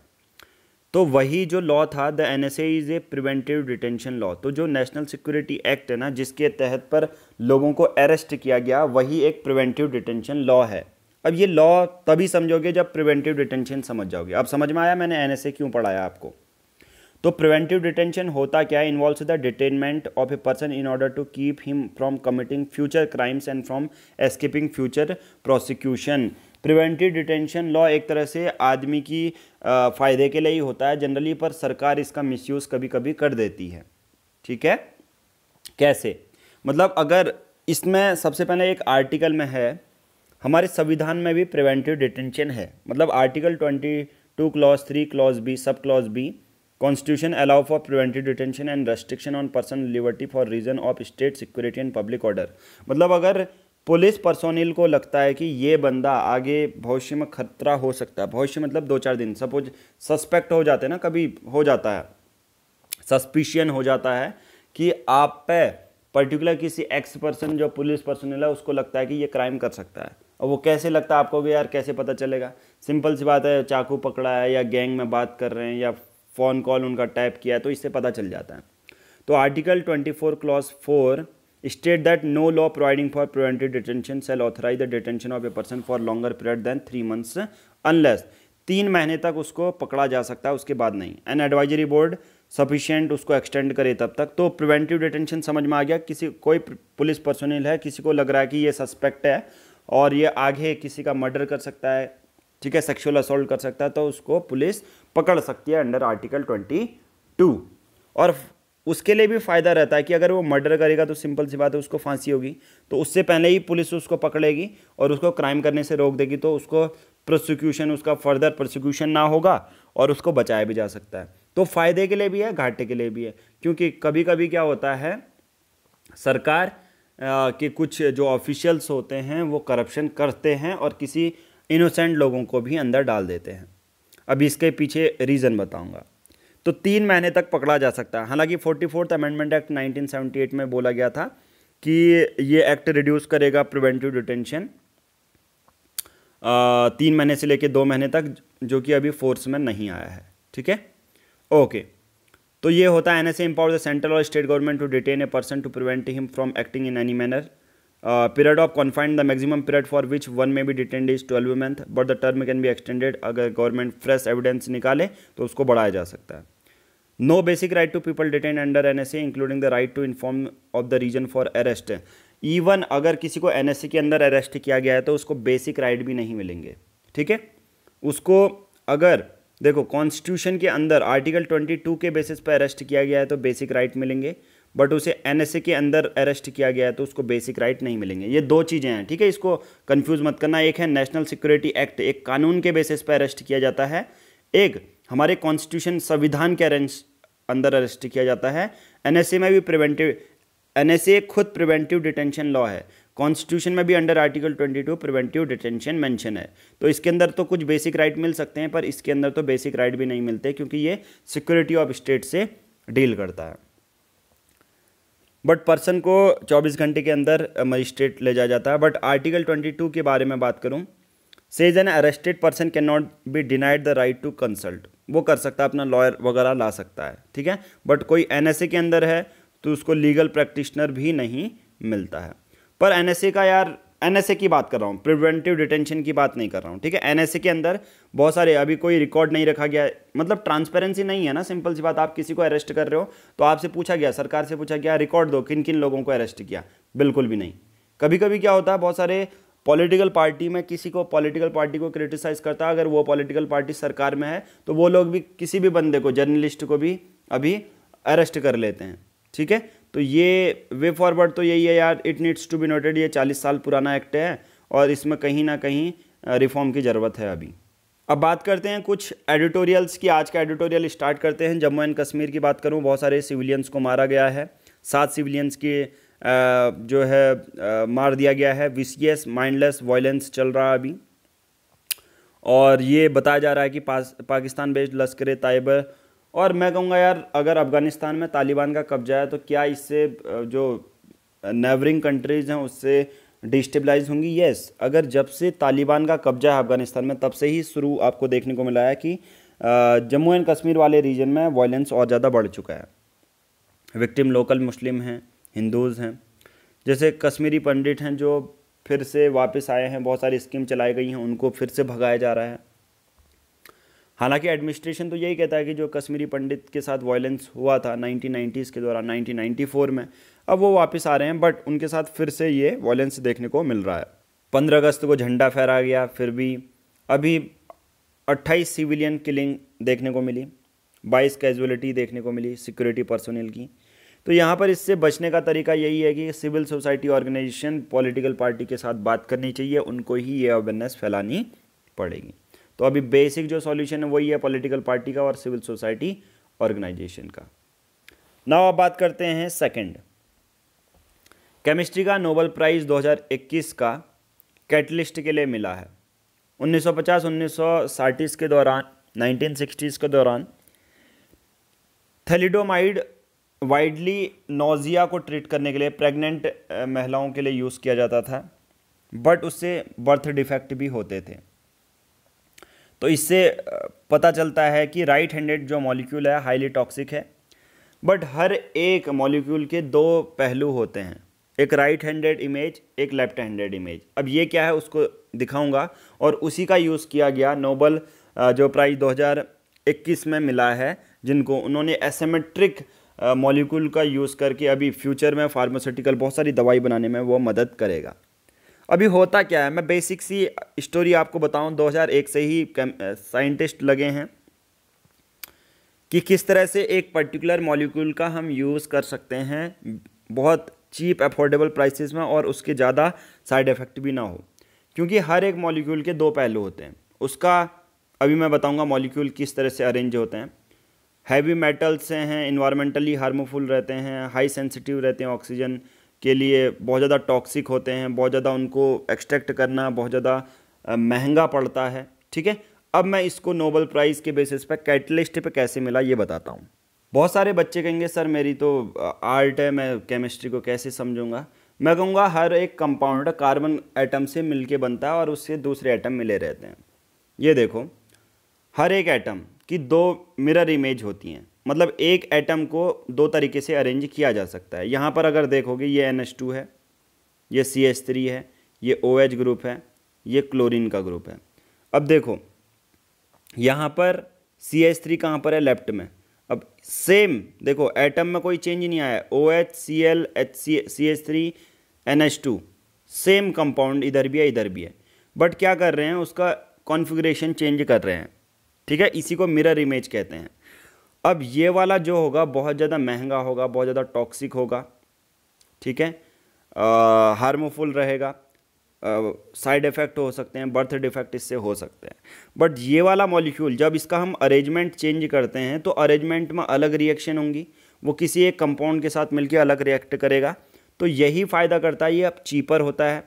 तो वही जो लॉ था the N S A is a preventive detention law तो जो नेशनल सिक्योरिटी एक्ट है ना जिसके तहत पर लोगों को अरेस्ट किया गया वही एक प्रिवेंटिव डिटेंशन लॉ है अब ये लॉ तभी समझोगे जब प्रिवेंटिव डिटेंशन समझ जाओगे अब समझ में आया मैंने एन क्यों पढ़ाया आपको तो प्रिवेंटिव डिटेंशन होता क्या है involve the detainment of a person in order to keep him from committing future crimes and from escaping future prosecution preventive detention law एक तरह से आदमी की फ़ायदे के लिए ही होता है जनरली पर सरकार इसका मिसयूज़ कभी कभी कर देती है ठीक है कैसे मतलब अगर इसमें सबसे पहले एक आर्टिकल में है हमारे संविधान में भी प्रिवेंटिव डिटेंशन है मतलब article twenty two clause three clause B sub clause B constitution allow for preventive detention and restriction on person liberty for reason of state security and public order मतलब अगर पुलिस पर्सोनिल को लगता है कि ये बंदा आगे भविष्य में खतरा हो सकता है भविष्य मतलब दो चार दिन सपोज सस्पेक्ट हो जाते हैं ना कभी हो जाता है सस्पिशियन हो जाता है कि आप पे पर्टिकुलर किसी एक्स पर्सन जो पुलिस पर्सनल है उसको लगता है कि ये क्राइम कर सकता है और वो कैसे लगता है आपको भी यार कैसे पता चलेगा सिंपल सी बात है चाकू पकड़ा है या गैंग में बात कर रहे हैं या फ़ोन कॉल उनका टाइप किया है तो इससे पता चल जाता है तो article twenty four clause four state that no law providing for preventive detention shall authorize the detention of a person for longer period than three months unless तीन महीने तक उसको पकड़ा जा सकता है उसके बाद नहीं एन एडवाइजरी बोर्ड सफिशियंट उसको एक्सटेंड करे तब तक तो प्रिवेंटिव डिटेंशन समझ में आ गया किसी कोई पुलिस पर्सनल है किसी को लग रहा है कि ये सस्पेक्ट है और ये आगे किसी का मर्डर कर सकता है ठीक है सेक्सुअल असोल्ट कर सकता है तो उसको पुलिस पकड़ सकती है अंडर आर्टिकल ट्वेंटी टू और उसके लिए भी फ़ायदा रहता है कि अगर वो मर्डर करेगा तो सिंपल सी बात है उसको फांसी होगी तो उससे पहले ही पुलिस उसको पकड़ेगी और उसको क्राइम करने से रोक देगी तो उसको प्रोसिक्यूशन उसका फर्दर प्रोसिक्यूशन ना होगा और उसको बचाया भी जा सकता है तो फ़ायदे के लिए भी है घाटे के लिए भी है क्योंकि कभी कभी क्या होता है सरकार के कुछ जो ऑफिशियल्स होते हैं वो करप्शन करते हैं और किसी इनोसेंट लोगों को भी अंदर डाल देते हैं अभी इसके पीछे रीज़न बताऊंगा तो तीन महीने तक पकड़ा जा सकता है हालांकि फोर्टी फोर्थ अमेंडमेंट एक्ट 1978 में बोला गया था कि ये एक्ट रिड्यूस करेगा प्रिवेंटिव डिटेंशन तीन महीने से लेकर दो महीने तक जो कि अभी फोर्स में नहीं आया है ठीक है ओके तो ये होता है N S empower the central और state government to detain a person to prevent him from acting in any manner period of confined the maximum period for which one may be detained is twelve month but the term can be extended अगर government fresh evidence निकाले तो उसको बढ़ाया जा सकता है no basic right to people detain under N S A including the right to inform of the reason for arrest even अगर किसी को एन एस ए के अंदर अरेस्ट किया गया है तो उसको बेसिक राइट भी नहीं मिलेंगे ठीक है उसको अगर देखो कॉन्स्टिट्यूशन के अंदर आर्टिकल ट्वेंटी टू के बेसिस पर अरेस्ट किया गया है तो बेसिक राइट मिलेंगे बट उसे एन के अंदर अरेस्ट किया गया है तो उसको बेसिक राइट नहीं मिलेंगे ये दो चीज़ें हैं ठीक है इसको कन्फ्यूज़ मत करना एक है नेशनल सिक्योरिटी एक्ट एक कानून के बेसिस पर अरेस्ट किया जाता है एक हमारे कॉन्स्टिट्यूशन संविधान के अरेस्ट अंदर अरेस्ट किया जाता है एन में भी प्रिवेंटिव एन खुद प्रिवेंटिव डिटेंशन लॉ है कॉन्स्टिट्यूशन में भी under article 22 preventive detention mention है तो इसके अंदर तो कुछ बेसिक राइट मिल सकते हैं पर इसके अंदर तो बेसिक राइट भी नहीं मिलते क्योंकि ये सिक्योरिटी ऑफ स्टेट से डील करता है बट पर्सन को 24 घंटे के अंदर मजिस्ट्रेट ले जाया जाता है बट आर्टिकल 22 के बारे में बात करूँ says an arrested person can not be denied the right to consult वो कर सकता है अपना लॉयर वगैरह ला सकता है ठीक है बट कोई एन के अंदर है तो उसको लीगल प्रैक्टिशनर भी नहीं मिलता है पर एन का यार एनएसए की बात कर रहा हूँ प्रिवेंटिव डिटेंशन की बात नहीं कर रहा हूँ ठीक है एनएसए के अंदर बहुत सारे अभी कोई रिकॉर्ड नहीं रखा गया मतलब ट्रांसपेरेंसी नहीं है ना सिंपल सी बात आप किसी को अरेस्ट कर रहे हो तो आपसे पूछा गया सरकार से पूछा गया रिकॉर्ड दो किन किन लोगों को अरेस्ट किया बिल्कुल भी नहीं कभी कभी क्या होता है बहुत सारे पॉलिटिकल पार्टी में किसी को पॉलिटिकल पार्टी को क्रिटिसाइज़ करता है अगर वो पॉलिटिकल पार्टी सरकार में है तो वो लोग भी किसी भी बंदे को जर्नलिस्ट को भी अभी अरेस्ट कर लेते हैं ठीक है तो ये वे फॉरवर्ड तो यही है यार it needs to be noted ये चालीस साल पुराना एक्ट है और इसमें कहीं ना कहीं रिफॉर्म की ज़रूरत है अभी अब बात करते हैं कुछ एडिटोरियल्स की आज का एडिटोरियल स्टार्ट करते हैं जम्मू एंड कश्मीर की बात करूँ बहुत सारे सिविलियंस को मारा गया है सात सिविलियंस की जो है मार दिया गया है विसियस माइंडलेस वायलेंस चल रहा है अभी और ये बताया जा रहा है कि पास पाकिस्तान बेस्ड लश्कर तायबा और मैं कहूँगा यार अगर अफ़गानिस्तान में तालिबान का कब्जा है तो क्या इससे जो नेबरिंग कंट्रीज़ हैं उससे डिस्टेबलाइज होंगी येस अगर जब से तालिबान का कब्जा है अफ़गानिस्तान में तब से ही शुरू आपको देखने को मिला है कि जम्मू एंड कश्मीर वाले रीजन में वायलेंस और ज़्यादा बढ़ चुका है विक्टिम लोकल मुस्लिम हैं हिंदूज़ हैं जैसे कश्मीरी पंडित हैं जो फिर से वापस आए हैं बहुत सारी स्कीम चलाई गई हैं उनको फिर से भगाया जा रहा है हालांकि एडमिनिस्ट्रेशन तो यही कहता है कि जो कश्मीरी पंडित के साथ वायलेंस हुआ था नाइनटीन के दौरान नाइनटीन में अब वो वापस आ रहे हैं बट उनके साथ फिर से ये वायलेंस देखने को मिल रहा है पंद्रह अगस्त को झंडा फहरा गया फिर भी अभी अट्ठाईस सिविलियन किलिंग देखने को मिली बाईस कैजुअलिटी देखने को मिली सिक्योरिटी पर्सनल की तो यहाँ पर इससे बचने का तरीका यही है कि civil society organization political party के साथ बात करनी चाहिए उनको ही ये अवेयरनेस फैलानी पड़ेगी तो अभी बेसिक जो सॉल्यूशन है वही है पॉलिटिकल पार्टी का और सिविल सोसाइटी ऑर्गेनाइजेशन का नाउ अब बात करते हैं सेकंड केमिस्ट्री का नोबल प्राइज़ 2021 का कैटलिस्ट के लिए मिला है 1950 1960 के दौरान 1960s के दौरान थेलिडोमाइड वाइडली नोज़िया को ट्रीट करने के लिए प्रेग्नेंट महिलाओं के लिए यूज़ किया जाता था बट उससे बर्थ डिफेक्ट भी होते थे तो इससे पता चलता है कि राइट हैंडेड जो मॉलिक्यूल है हाईली टॉक्सिक है बट हर एक मॉलिक्यूल के दो पहलू होते हैं एक राइट हैंडेड इमेज एक लेफ्ट हैंडेड इमेज अब ये क्या है उसको दिखाऊंगा और उसी का यूज़ किया गया नोबल जो प्राइज़ 2021 में मिला है जिनको उन्होंने एसेमेट्रिक मॉलिक्यूल का यूज़ करके अभी फ्यूचर में फार्मास्यूटिकल बहुत सारी दवाई बनाने में वो मदद करेगा अभी होता क्या है मैं बेसिक सी स्टोरी आपको बताऊं 2001 से ही साइंटिस्ट लगे हैं कि किस तरह से एक पर्टिकुलर मॉलिक्यूल का हम यूज़ कर सकते हैं बहुत चीप अफोर्डेबल प्राइसेस में और उसके ज़्यादा साइड इफ़ेक्ट भी ना हो क्योंकि हर एक मॉलिक्यूल के दो पहलू होते हैं उसका अभी मैं बताऊंगा मॉलिक्यूल किस तरह से अरेंज होते हैं हैवी मेटल्स हैं इन्वायरमेंटली हार्मफुल रहते हैं हाई सेंसिटिव रहते हैं ऑक्सीजन के लिए बहुत ज़्यादा टॉक्सिक होते हैं बहुत ज़्यादा उनको एक्सट्रैक्ट करना बहुत ज़्यादा महंगा पड़ता है ठीक है अब मैं इसको नोबल प्राइज़ के बेसिस पर कैटलिस्ट पर कैसे मिला ये बताता हूँ बहुत सारे बच्चे कहेंगे सर मेरी तो आर्ट है मैं केमिस्ट्री को कैसे समझूंगा मैं कहूँगा हर एक कंपाउंड कार्बन एटम से मिलके बनता है और उससे दूसरे एटम मिले रहते हैं ये देखो हर एक एटम की दो मिरर इमेज होती हैं मतलब एक एटम को दो तरीके से अरेंज किया जा सकता है यहाँ पर अगर देखोगे ये एन एच टू है ये सी एच थ्री है ये ओ एच ग्रुप है ये क्लोरीन का ग्रुप है अब देखो यहाँ पर सी एच थ्री कहाँ पर है लेफ्ट में अब सेम देखो एटम में कोई चेंज नहीं आया O H C L H C C H three N H two same compound इधर भी है इधर भी है बट क्या कर रहे हैं उसका कॉन्फ़िगरेशन चेंज कर रहे हैं ठीक है इसी को मिरर इमेज कहते हैं अब ये वाला जो होगा बहुत ज़्यादा महंगा होगा बहुत ज़्यादा टॉक्सिक होगा ठीक है हार्मफुल रहेगा साइड इफ़ेक्ट हो सकते हैं बर्थ डिफेक्ट इससे हो सकते हैं बट ये वाला मॉलिक्यूल जब इसका हम अरेंजमेंट चेंज करते हैं तो अरेंजमेंट में अलग रिएक्शन होंगी वो किसी एक कंपाउंड के साथ मिलकर अलग रिएक्ट करेगा तो यही फ़ायदा करता है ये अब चीपर होता है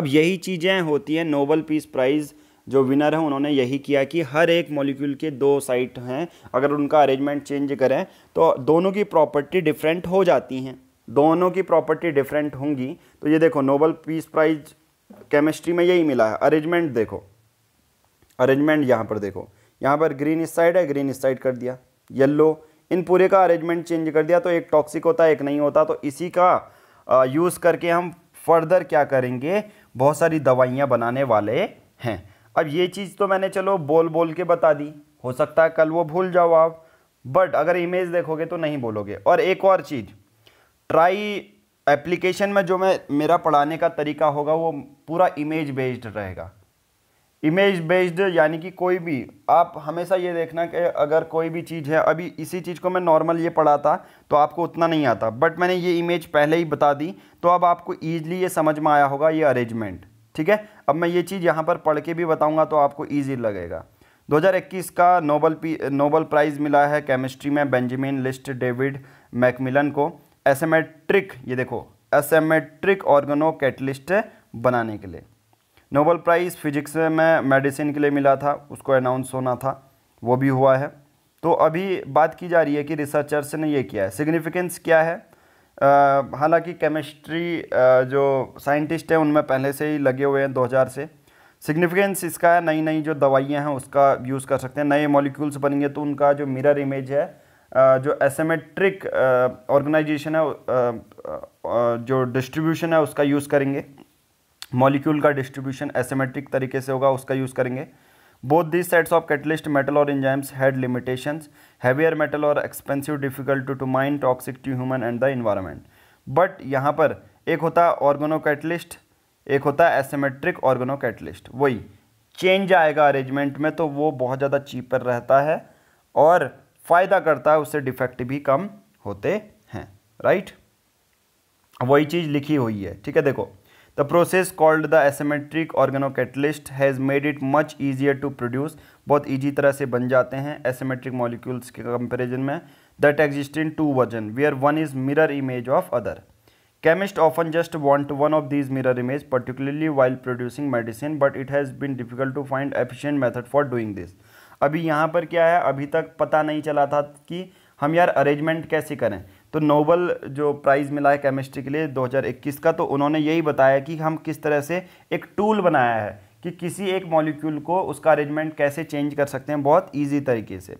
अब यही चीज़ें होती हैं नोबल पीस प्राइज़ जो विनर हैं उन्होंने यही किया कि हर एक मॉलिक्यूल के दो साइट हैं अगर उनका अरेंजमेंट चेंज करें तो दोनों की प्रॉपर्टी डिफरेंट हो जाती हैं दोनों की प्रॉपर्टी डिफरेंट होंगी तो ये देखो नोबल पीस प्राइज केमिस्ट्री में यही मिला है अरेंजमेंट देखो अरेंजमेंट यहाँ पर देखो यहाँ पर ग्रीन इस साइड है ग्रीन इस साइड कर दिया येल्लो इन पूरे का अरेंजमेंट चेंज कर दिया तो एक टॉक्सिक होता है एक नहीं होता तो इसी का यूज़ करके हम फर्दर क्या करेंगे बहुत सारी दवाइयाँ बनाने वाले हैं अब ये चीज़ तो मैंने चलो बोल बोल के बता दी हो सकता है कल वो भूल जाओ आप बट अगर इमेज देखोगे तो नहीं बोलोगे और एक और चीज़ ट्राई एप्लीकेशन में जो मैं मेरा पढ़ाने का तरीका होगा वो पूरा इमेज बेस्ड रहेगा इमेज बेस्ड यानी कि कोई भी आप हमेशा ये देखना कि अगर कोई भी चीज़ है अभी इसी चीज़ को मैं नॉर्मल ये पढ़ाता तो आपको उतना नहीं आता बट मैंने ये इमेज पहले ही बता दी तो अब आपको ईजिली ये समझ में आया होगा ये अरेंजमेंट ठीक है अब मैं ये चीज़ यहाँ पर पढ़ के भी बताऊँगा तो आपको ईजी लगेगा 2021 का नोबल पी नोबल प्राइज़ मिला है केमिस्ट्री में बेंजामिन लिस्ट डेविड मैकमिलन को एसेमेट्रिक ये देखो एसेमेट्रिक ऑर्गनो कैटलिस्ट बनाने के लिए नोबल प्राइज़ फिजिक्स में मेडिसिन के लिए मिला था उसको अनाउंस होना था वो भी हुआ है तो अभी बात की जा रही है कि रिसर्चर्स ने ये किया है सिग्निफिकेंस क्या है हालांकि केमिस्ट्री जो साइंटिस्ट हैं उनमें पहले से ही लगे हुए हैं 2000 से सिग्निफिकेंस इसका है नई नई जो दवाइयाँ हैं उसका यूज़ कर सकते हैं नए मॉलिक्यूल्स बनेंगे तो उनका जो मिरर इमेज है जो एसेमेट्रिक ऑर्गेनाइजेशन है जो डिस्ट्रीब्यूशन है उसका यूज़ करेंगे मॉलिक्यूल का डिस्ट्रीब्यूशन एसेमेट्रिक तरीके से होगा उसका यूज़ करेंगे both this sets of catalyst metal और enzymes had limitations heavier metal और expensive difficult to mine toxic to human and the environment but यहाँ पर एक होता ऑर्गेनो कैटलिस्ट एक होता है एसेमेट्रिक ऑर्गेनो कैटलिस्ट वही चेंज आएगा अरेंजमेंट में तो वो बहुत ज़्यादा चीपर रहता है और फ़ायदा करता है उससे डिफेक्ट भी कम होते हैं राइट वही चीज़ लिखी हुई है ठीक है देखो The process called the asymmetric organocatalyst has made it much easier to produce बहुत ईजी तरह से बन जाते हैं asymmetric molecules के comparison में that exist in two version where one is mirror image of other. chemist often just want one of these mirror image particularly while producing medicine but it has been difficult to find efficient method for doing this अभी यहाँ पर क्या है अभी तक पता नहीं चला था कि हम यार अरेंजमेंट कैसे करें तो नोबल जो प्राइज़ मिला है केमिस्ट्री के लिए 2021 का तो उन्होंने यही बताया कि हम किस तरह से एक टूल बनाया है कि किसी एक मॉलिक्यूल को उसका अरेंजमेंट कैसे चेंज कर सकते हैं बहुत ईजी तरीके से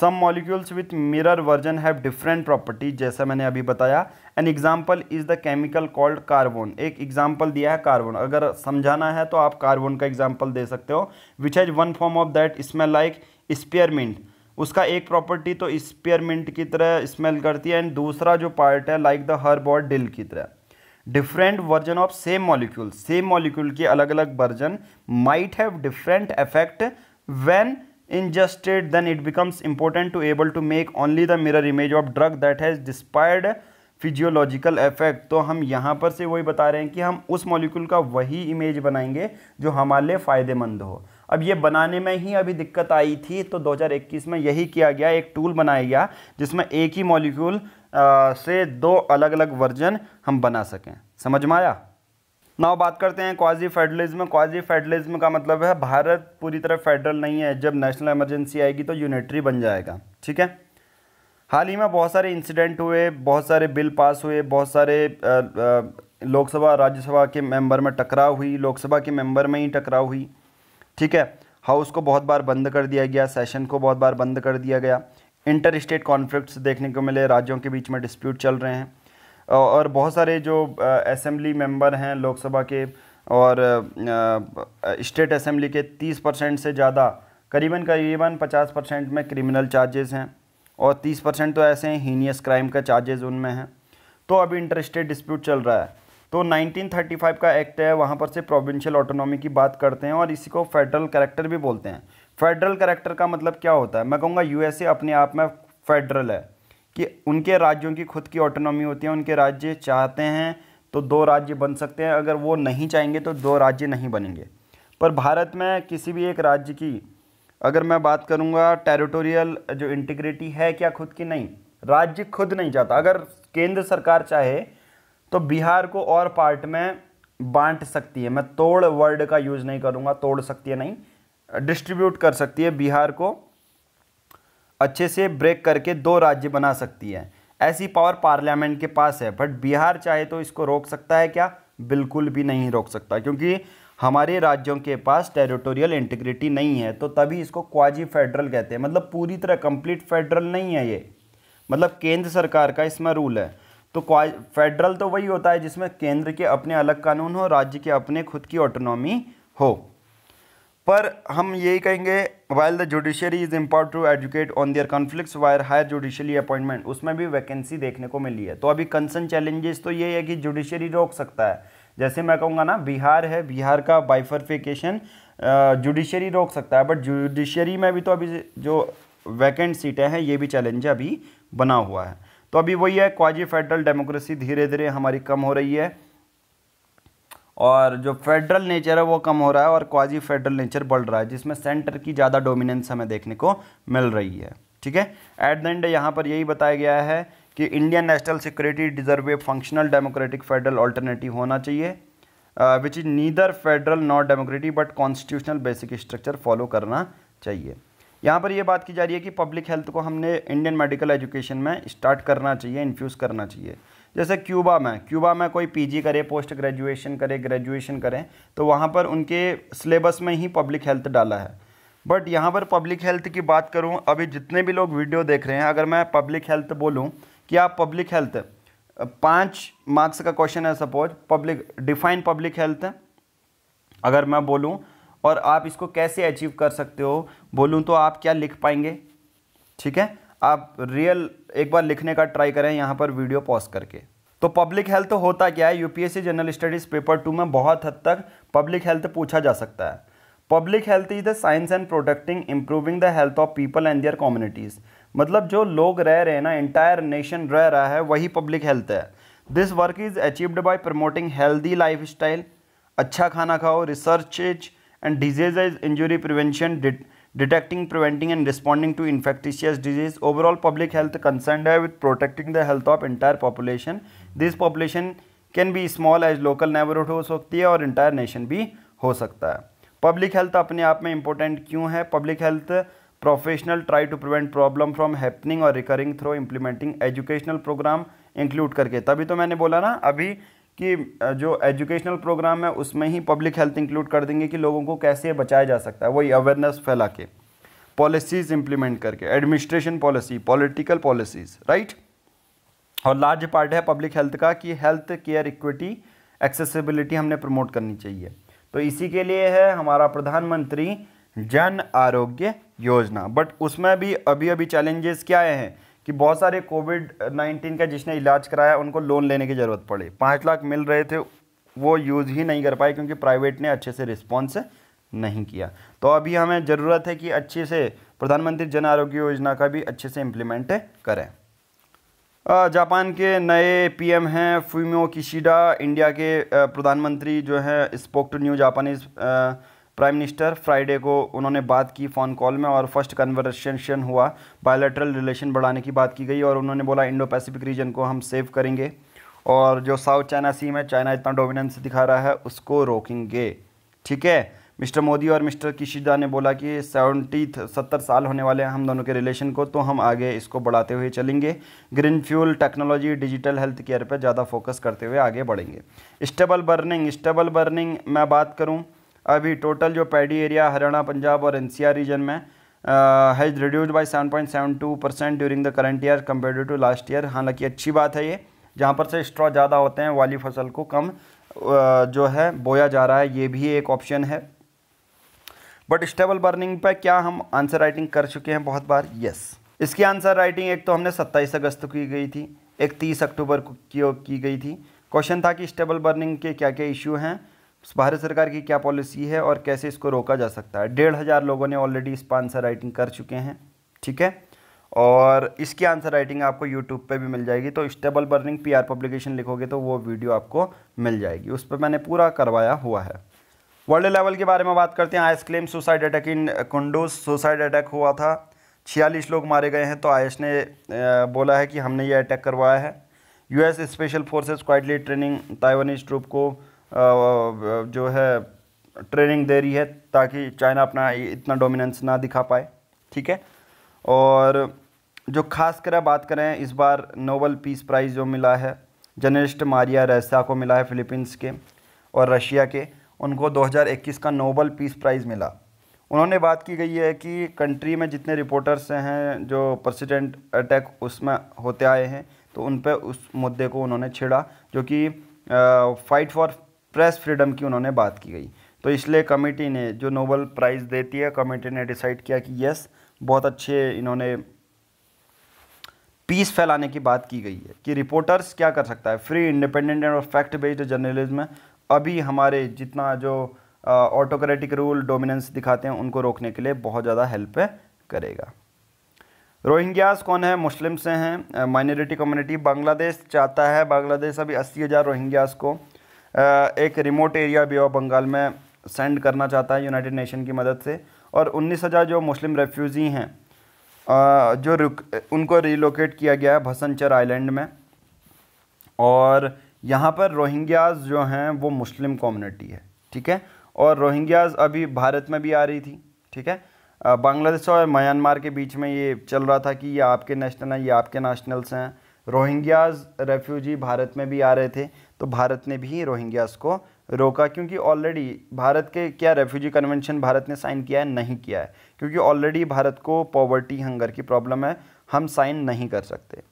some molecules with mirror version have different property जैसा मैंने अभी बताया an example is the chemical called carvone एक एग्जाम्पल दिया है कार्बोन अगर समझाना है तो आप कार्बोन का एग्जाम्पल दे सकते हो which has one form of that smell like spearmint उसका एक प्रॉपर्टी तो स्पेयरमिंट की तरह स्मेल करती है एंड दूसरा जो पार्ट है लाइक द हर्ब और डिल की तरह different version of same molecule same molecule के अलग अलग version might have different effect when ingested then it becomes important to able to make only the mirror image of drug that has desired physiological effect तो हम यहाँ पर से वही बता रहे हैं कि हम उस मॉलिक्यूल का वही इमेज बनाएंगे जो हमारे लिए फ़ायदेमंद हो अब ये बनाने में ही अभी दिक्कत आई थी तो 2021 में यही किया गया एक टूल बनाया गया जिसमें एक ही मॉलिक्यूल से दो अलग अलग वर्जन हम बना सकें समझ में आया नाव बात करते हैं क्वाजी फेडरलिज्म क्वाजी फेडरलिज्म का मतलब है भारत पूरी तरह फेडरल नहीं है जब नेशनल इमरजेंसी आएगी तो यूनिटरी बन जाएगा ठीक है हाल ही में बहुत सारे इंसिडेंट हुए बहुत सारे बिल पास हुए बहुत सारे लोकसभा राज्यसभा के मेंबर में टकराव हुई लोकसभा के मेंबर में ही टकराव हुई ठीक है हाउस को बहुत बार बंद कर दिया गया सेशन को बहुत बार बंद कर दिया गया इंटर स्टेट कॉन्फ्लिक्ट देखने को मिले राज्यों के बीच में डिस्प्यूट चल रहे हैं और बहुत सारे जो असेंबली मेंबर हैं लोकसभा के और स्टेट असेंबली के 30 परसेंट से ज़्यादा करीबन करीबन 50 परसेंट में क्रिमिनल चार्जेस हैं और 30 परसेंट तो ऐसे हैं हीनियस क्राइम का चार्जेस उनमें हैं तो अभी इंटर स्टेट डिस्प्यूट चल रहा है तो 1935 का एक्ट है वहाँ पर से प्रोविंशियल ऑटोनॉमी की बात करते हैं और इसी को फेडरल करेक्टर भी बोलते हैं फेडरल करेक्टर का मतलब क्या होता है मैं कहूँगा यूएसए अपने आप में फेडरल है कि उनके राज्यों की खुद की ऑटोनॉमी होती है उनके राज्य चाहते हैं तो दो राज्य बन सकते हैं अगर वो नहीं चाहेंगे तो दो राज्य नहीं बनेंगे पर भारत में किसी भी एक राज्य की अगर मैं बात करूँगा टेरिटोरियल जो इंटीग्रिटी है क्या खुद की नहीं राज्य खुद नहीं चाहता अगर केंद्र सरकार चाहे तो बिहार को और पार्ट में बांट सकती है मैं तोड़ वर्ड का यूज़ नहीं करूँगा तोड़ सकती है नहीं डिस्ट्रीब्यूट कर सकती है बिहार को अच्छे से ब्रेक करके दो राज्य बना सकती है ऐसी पावर पार्लियामेंट के पास है बट बिहार चाहे तो इसको रोक सकता है क्या बिल्कुल भी नहीं रोक सकता क्योंकि हमारे राज्यों के पास टेरिटोरियल इंटीग्रिटी नहीं है तो तभी इसको क्वाजी फेडरल कहते हैं मतलब पूरी तरह कंप्लीट फेडरल नहीं है ये मतलब केंद्र सरकार का इसमें रूल है तो फेडरल तो वही होता है जिसमें केंद्र के अपने अलग कानून हो राज्य के अपने खुद की ऑटोनॉमी हो पर हम यही कहेंगे while the judiciary is import to educate on their conflicts wire higher judicially appointment उसमें भी वैकेंसी देखने को मिली है तो अभी कंसर्न चैलेंजेस तो ये है कि जुडिशरी रोक सकता है जैसे मैं कहूँगा ना बिहार है बिहार का बाइफरफिकेशन जुडिशरी रोक सकता है बट जुडिशरी में भी तो अभी जो वैकेंट सीटें हैं ये भी चैलेंज अभी बना हुआ है तो अभी वही है क्वाजी फेडरल डेमोक्रेसी धीरे धीरे हमारी कम हो रही है और जो फेडरल नेचर है वो कम हो रहा है और क्वाजी फेडरल नेचर बढ़ रहा है जिसमें सेंटर की ज़्यादा डोमिनेंस हमें देखने को मिल रही है ठीक है एट द एंड यहाँ पर यही बताया गया है कि Indian national security deserve a functional democratic federal alternative होना चाहिए which is neither federal not democratic but constitutional basic structure follow करना चाहिए यहाँ पर यह बात की जा रही है कि पब्लिक हेल्थ को हमने इंडियन मेडिकल एजुकेशन में स्टार्ट करना चाहिए इन्फ्यूज़ करना चाहिए जैसे क्यूबा में क्यूबा में कोई पीजी करे पोस्ट ग्रेजुएशन करे ग्रेजुएशन करें तो वहाँ पर उनके सिलेबस में ही पब्लिक हेल्थ डाला है बट यहाँ पर पब्लिक हेल्थ की बात करूँ अभी जितने भी लोग वीडियो देख रहे हैं अगर मैं पब्लिक हेल्थ बोलूँ कि आप पब्लिक हेल्थ पाँच मार्क्स का क्वेश्चन है suppose public define public health अगर मैं बोलूँ और आप इसको कैसे अचीव कर सकते हो बोलूँ तो आप क्या लिख पाएंगे ठीक है आप रियल एक बार लिखने का ट्राई करें यहाँ पर वीडियो पॉज करके तो पब्लिक हेल्थ होता क्या है UPSC general studies paper two में बहुत हद तक पब्लिक हेल्थ पूछा जा सकता है public health is the science and protecting improving the health of people and their communities मतलब जो लोग रह रहे हैं ना इंटायर नेशन रह रहा है वही पब्लिक हेल्थ है this work is achieved by promoting healthy life style अच्छा खाना खाओ research and disease injury prevention detecting preventing and responding to infectious disease overall public health concern है with protecting the health of entire population this population can be small as local neighbourhood हो सकती है और entire nation भी हो सकता है public health अपने आप में इंपॉर्टेंट क्यों है public health professional try to prevent problem from happening और recurring through implementing educational program include करके तभी तो मैंने बोला ना अभी कि जो एजुकेशनल प्रोग्राम है उसमें ही पब्लिक हेल्थ इंक्लूड कर देंगे कि लोगों को कैसे बचाया जा सकता है वही अवेयरनेस फैला के पॉलिसीज इंप्लीमेंट करके administration policy political policies right और लार्ज पार्ट है पब्लिक हेल्थ का कि हेल्थ केयर इक्विटी एक्सेसिबिलिटी हमने प्रमोट करनी चाहिए तो इसी के लिए है हमारा प्रधानमंत्री जन आरोग्य योजना बट उसमें भी अभी अभी चैलेंजेस क्या आए हैं कि बहुत सारे कोविड नाइन्टीन का जिसने इलाज कराया उनको लोन लेने की ज़रूरत पड़ी पाँच लाख मिल रहे थे वो यूज़ ही नहीं कर पाए क्योंकि प्राइवेट ने अच्छे से रिस्पॉन्स नहीं किया तो अभी हमें ज़रूरत है कि अच्छे से प्रधानमंत्री जन आरोग्य योजना का भी अच्छे से इम्प्लीमेंट करें जापान के नए पीएम हैं फ्यूमियो किशिडा इंडिया के प्रधानमंत्री जो हैं spoke to new Japanese prime minister Friday को उन्होंने बात की फ़ोन कॉल में और फर्स्ट कन्वर्सेशन हुआ बायोलेट्रल रिलेशन बढ़ाने की बात की गई और उन्होंने बोला इंडो पैसिफिक रीजन को हम सेव करेंगे और जो साउथ चाइना सी में चाइना इतना डोमिनेंस दिखा रहा है उसको रोकेंगे ठीक है मिस्टर मोदी और मिस्टर किशिदा ने बोला कि सेवेंटी सत्तर साल होने वाले हैं हम दोनों के रिलेशन को तो हम आगे इसको बढ़ाते हुए चलेंगे green fuel technology digital health care पर ज़्यादा फोकस करते हुए आगे बढ़ेंगे स्टेबल बर्निंग स्टेबल बर्निंग मैं बात करूँ अभी टोटल जो पैडी एरिया हरियाणा पंजाब और एनसीआर रीजन में has reduce by seven point seven two percent during the current year compare to last year हालांकि अच्छी बात है ये जहाँ पर से स्ट्रॉ ज़्यादा होते हैं वाली फसल को कम जो है बोया जा रहा है ये भी एक ऑप्शन है बट स्टेबल बर्निंग पर क्या हम आंसर राइटिंग कर चुके हैं बहुत बार यस इसकी आंसर राइटिंग एक तो हमने सत्ताईस अगस्त की गई थी एक तीस अक्टूबर को की गई थी क्वेश्चन था कि स्टेबल बर्निंग के क्या क्या इशू हैं भारत सरकार की क्या पॉलिसी है और कैसे इसको रोका जा सकता है डेढ़ हज़ार लोगों ने ऑलरेडी इस पर आंसर राइटिंग कर चुके हैं ठीक है और इसकी आंसर राइटिंग आपको यूट्यूब पे भी मिल जाएगी तो स्टेबल बर्निंग पीआर पब्लिकेशन लिखोगे तो वो वीडियो आपको मिल जाएगी उस पर मैंने पूरा करवाया हुआ है वर्ल्ड लेवल के बारे में बात करते हैं IS claim suicide attack in Kunduz suicide attack हुआ था छियालीस लोग मारे गए हैं तो आईएस ने बोला है कि हमने ये अटैक करवाया है US special forces quietly training Taiwanese troop को जो है ट्रेनिंग दे रही है ताकि चाइना अपना इतना डोमिनेंस ना दिखा पाए ठीक है और जो खास कर बात करें इस बार नोबल पीस प्राइज़ जो मिला है जर्नलिस्ट मारिया रैसा को मिला है फ़िलीपींस के और रशिया के उनको 2021 का नोबल पीस प्राइज़ मिला उन्होंने बात की गई है कि कंट्री में जितने रिपोर्टर्स हैं जो प्रेसिडेंट अटैक उसमें होते आए हैं तो उन पर उस मुद्दे को उन्होंने छेड़ा जो कि फाइट फॉर प्रेस फ्रीडम की उन्होंने बात की गई तो इसलिए कमेटी ने जो नोबल प्राइज़ देती है कमेटी ने डिसाइड किया कि यस बहुत अच्छे इन्होंने पीस फैलाने की बात की गई है कि रिपोर्टर्स क्या कर सकता है फ्री इंडिपेंडेंट और फैक्ट बेस्ड जर्नलिज्म अभी हमारे जितना जो ऑटोक्रेटिक रूल डोमिनेंस दिखाते हैं उनको रोकने के लिए बहुत ज़्यादा हेल्प करेगा रोहिंग्यास कौन है मुस्लिम से हैं माइनॉरिटी कम्युनिटी बांग्लादेश चाहता है बांग्लादेश अभी अस्सी हज़ार रोहिंग्यास को एक remote area bay of Bengal में सेंड करना चाहता है यूनाइटेड नेशन की मदद से और उन्नीस हज़ार जो मुस्लिम रेफ्यूज़ी हैं जो उनको रिलोकेट किया गया है भसनचर आइलैंड में और यहाँ पर रोहिंग्याज जो हैं वो मुस्लिम कम्युनिटी है ठीक है और रोहिंग्याज अभी भारत में भी आ रही थी ठीक है बांग्लादेश और म्यांमार के बीच में ये चल रहा था कि ये आपके नेशनल हैं ये आपके नेशनल्स हैं रोहिंग्याज रेफ्यूजी भारत में भी आ रहे थे तो भारत ने भी रोहिंग्यास को रोका क्योंकि ऑलरेडी भारत के क्या रेफ्यूजी कन्वेंशन भारत ने साइन किया है नहीं किया है क्योंकि ऑलरेडी भारत को पॉवर्टी हंगर की प्रॉब्लम है हम साइन नहीं कर सकते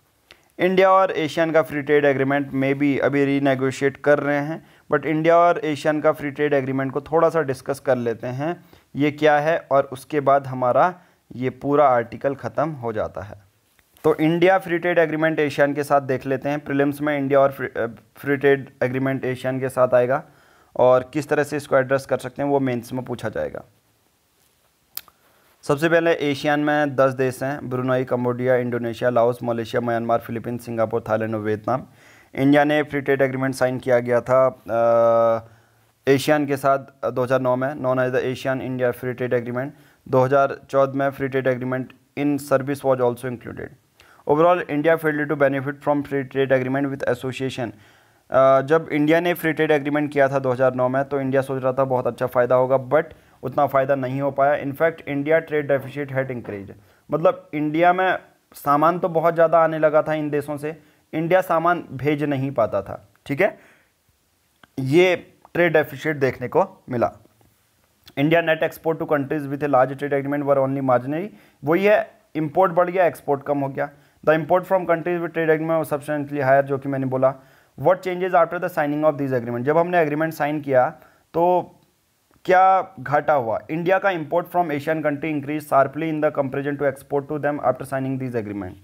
इंडिया और एशियन का फ्री ट्रेड एग्रीमेंट में भी अभी रीनेगोशिएट कर रहे हैं बट इंडिया और एशियन का फ्री ट्रेड एग्रीमेंट को थोड़ा सा डिस्कस कर लेते हैं ये क्या है और उसके बाद हमारा ये पूरा आर्टिकल ख़त्म हो जाता है तो India free trade agreement ASEAN के साथ देख लेते हैं प्रिलिम्स में इंडिया और फ्री ट्रेड एग्रीमेंट एशियन के साथ आएगा और किस तरह से इसको एड्रेस कर सकते हैं वो मेंस में पूछा जाएगा सबसे पहले एशियन में दस देश हैं Brunei Cambodia Indonesia Laos Malaysia Myanmar Philippines Singapore Thailand और वियतनाम इंडिया ने फ्री ट्रेड एग्रीमेंट साइन किया गया था एशियन के साथ 2009 में known as the ASEAN India free trade agreement 2014 में free trade agreement in service was also included overall India failed to benefit from free trade agreement with association जब India ने free trade agreement किया था 2009 में तो India सोच रहा था बहुत अच्छा फ़ायदा होगा बट उतना फ़ायदा नहीं हो पाया in fact India trade deficit had increase मतलब इंडिया में सामान तो बहुत ज़्यादा आने लगा था इन देशों से इंडिया सामान भेज नहीं पाता था ठीक है ये ट्रेड डेफिशिट देखने को मिला India net export to countries with a large trade agreement were only marginally वही है इम्पोर्ट बढ़ गया एक्सपोर्ट कम हो गया the import from countries with trade agreement substantially higher जो कि मैंने बोला what changes after the signing of this agreement जब हमने एग्रीमेंट साइन किया तो क्या घाटा हुआ इंडिया का import from ASEAN country increase sharply in the comparison to export to them after signing this agreement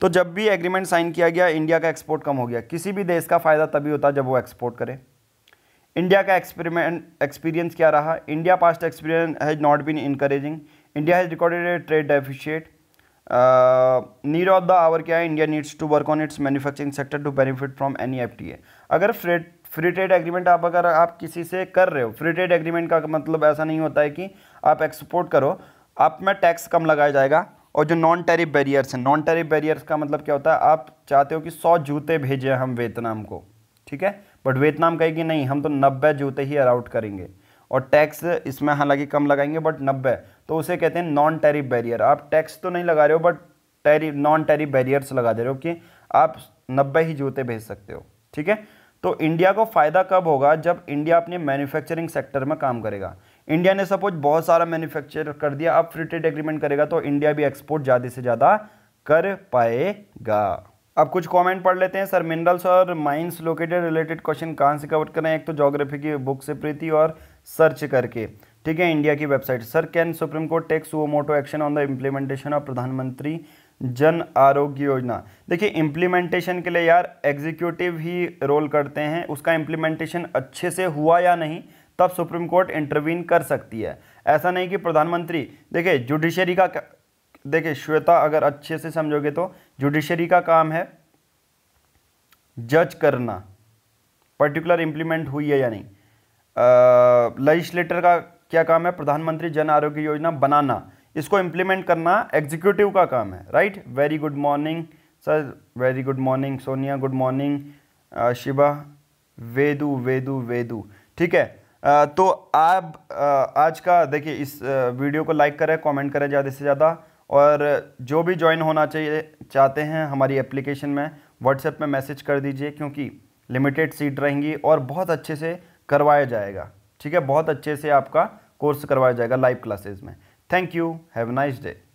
तो जब भी एग्रीमेंट साइन किया गया इंडिया का एक्सपोर्ट कम हो गया किसी भी देश का फ़ायदा तभी होता जब वो एक्सपोर्ट करे इंडिया का एक्सपेरिमेंट एक्सपीरियंस क्या रहा India past experience has not been encouraging India has recorded a trade deficit need of the hour क्या है India needs to work on its manufacturing sector to benefit from any F T A अगर free trade agreement आप अगर आप किसी से कर रहे हो फ्री ट्रेड एग्रीमेंट का मतलब ऐसा नहीं होता है कि आप एक्सपोर्ट करो आप में टैक्स कम लगाया जाएगा और जो नॉन टैरिफ बैरियर्स हैं नॉन टैरिफ बैरियर्स का मतलब क्या होता है आप चाहते हो कि सौ जूते भेजें हम वियतनाम को ठीक है बट वियतनाम कहेगी नहीं हम तो नब्बे जूते ही अलाउट करेंगे और टैक्स इसमें हालांकि कम लगाएंगे बट नब्बे तो उसे कहते हैं नॉन टेरिप बैरियर आप टैक्स तो नहीं लगा रहे हो but tariff non tariff barriers लगा दे रहे हो कि आप नब्बे ही जूते भेज सकते हो ठीक है तो इंडिया को फ़ायदा कब होगा जब इंडिया अपने मैन्युफैक्चरिंग सेक्टर में काम करेगा इंडिया ने सपोज बहुत सारा मैन्युफैक्चर कर दिया अब फ्री ट्रेड एग्रीमेंट करेगा तो इंडिया भी एक्सपोर्ट ज़्यादा से ज़्यादा कर पाएगा अब कुछ कमेंट पढ़ लेते हैं सर मिनरल्स और माइंस लोकेटेड रिलेटेड क्वेश्चन कहाँ से कवर करें एक तो जोग्राफी की बुक से प्रीति और सर्च करके ठीक है इंडिया की website sir can supreme court take suo motu action on the implementation of Pradhan Mantri Jan आरोग्य योजना देखिए इम्प्लीमेंटेशन के लिए यार एग्जीक्यूटिव ही रोल करते हैं उसका इम्प्लीमेंटेशन अच्छे से हुआ या नहीं तब सुप्रीम कोर्ट इंटरवीन कर सकती है ऐसा नहीं कि प्रधानमंत्री देखिए जुडिशरी का देखिए श्वेता अगर अच्छे से समझोगे तो जुडिशरी का काम है जज करना पर्टिकुलर इम्प्लीमेंट हुई है या नहीं लजिस्लेटर का क्या काम है प्रधानमंत्री जन आरोग्य योजना बनाना इसको इम्प्लीमेंट करना एग्जीक्यूटिव का काम है right very good morning sir very good morning Sonia good morning Shiva वेदू वेदू वेदू ठीक है आ, uh, तो आप uh, आज का देखिए इस वीडियो uh, को लाइक करें कमेंट करें ज़्यादा से ज़्यादा और जो भी ज्वाइन होना चाहिए चाहते हैं हमारी एप्लीकेशन में व्हाट्सएप में मैसेज कर दीजिए क्योंकि लिमिटेड सीट रहेंगी और बहुत अच्छे से करवाया जाएगा ठीक है बहुत अच्छे से आपका कोर्स करवाया जाएगा लाइव क्लासेज में thank you have nice day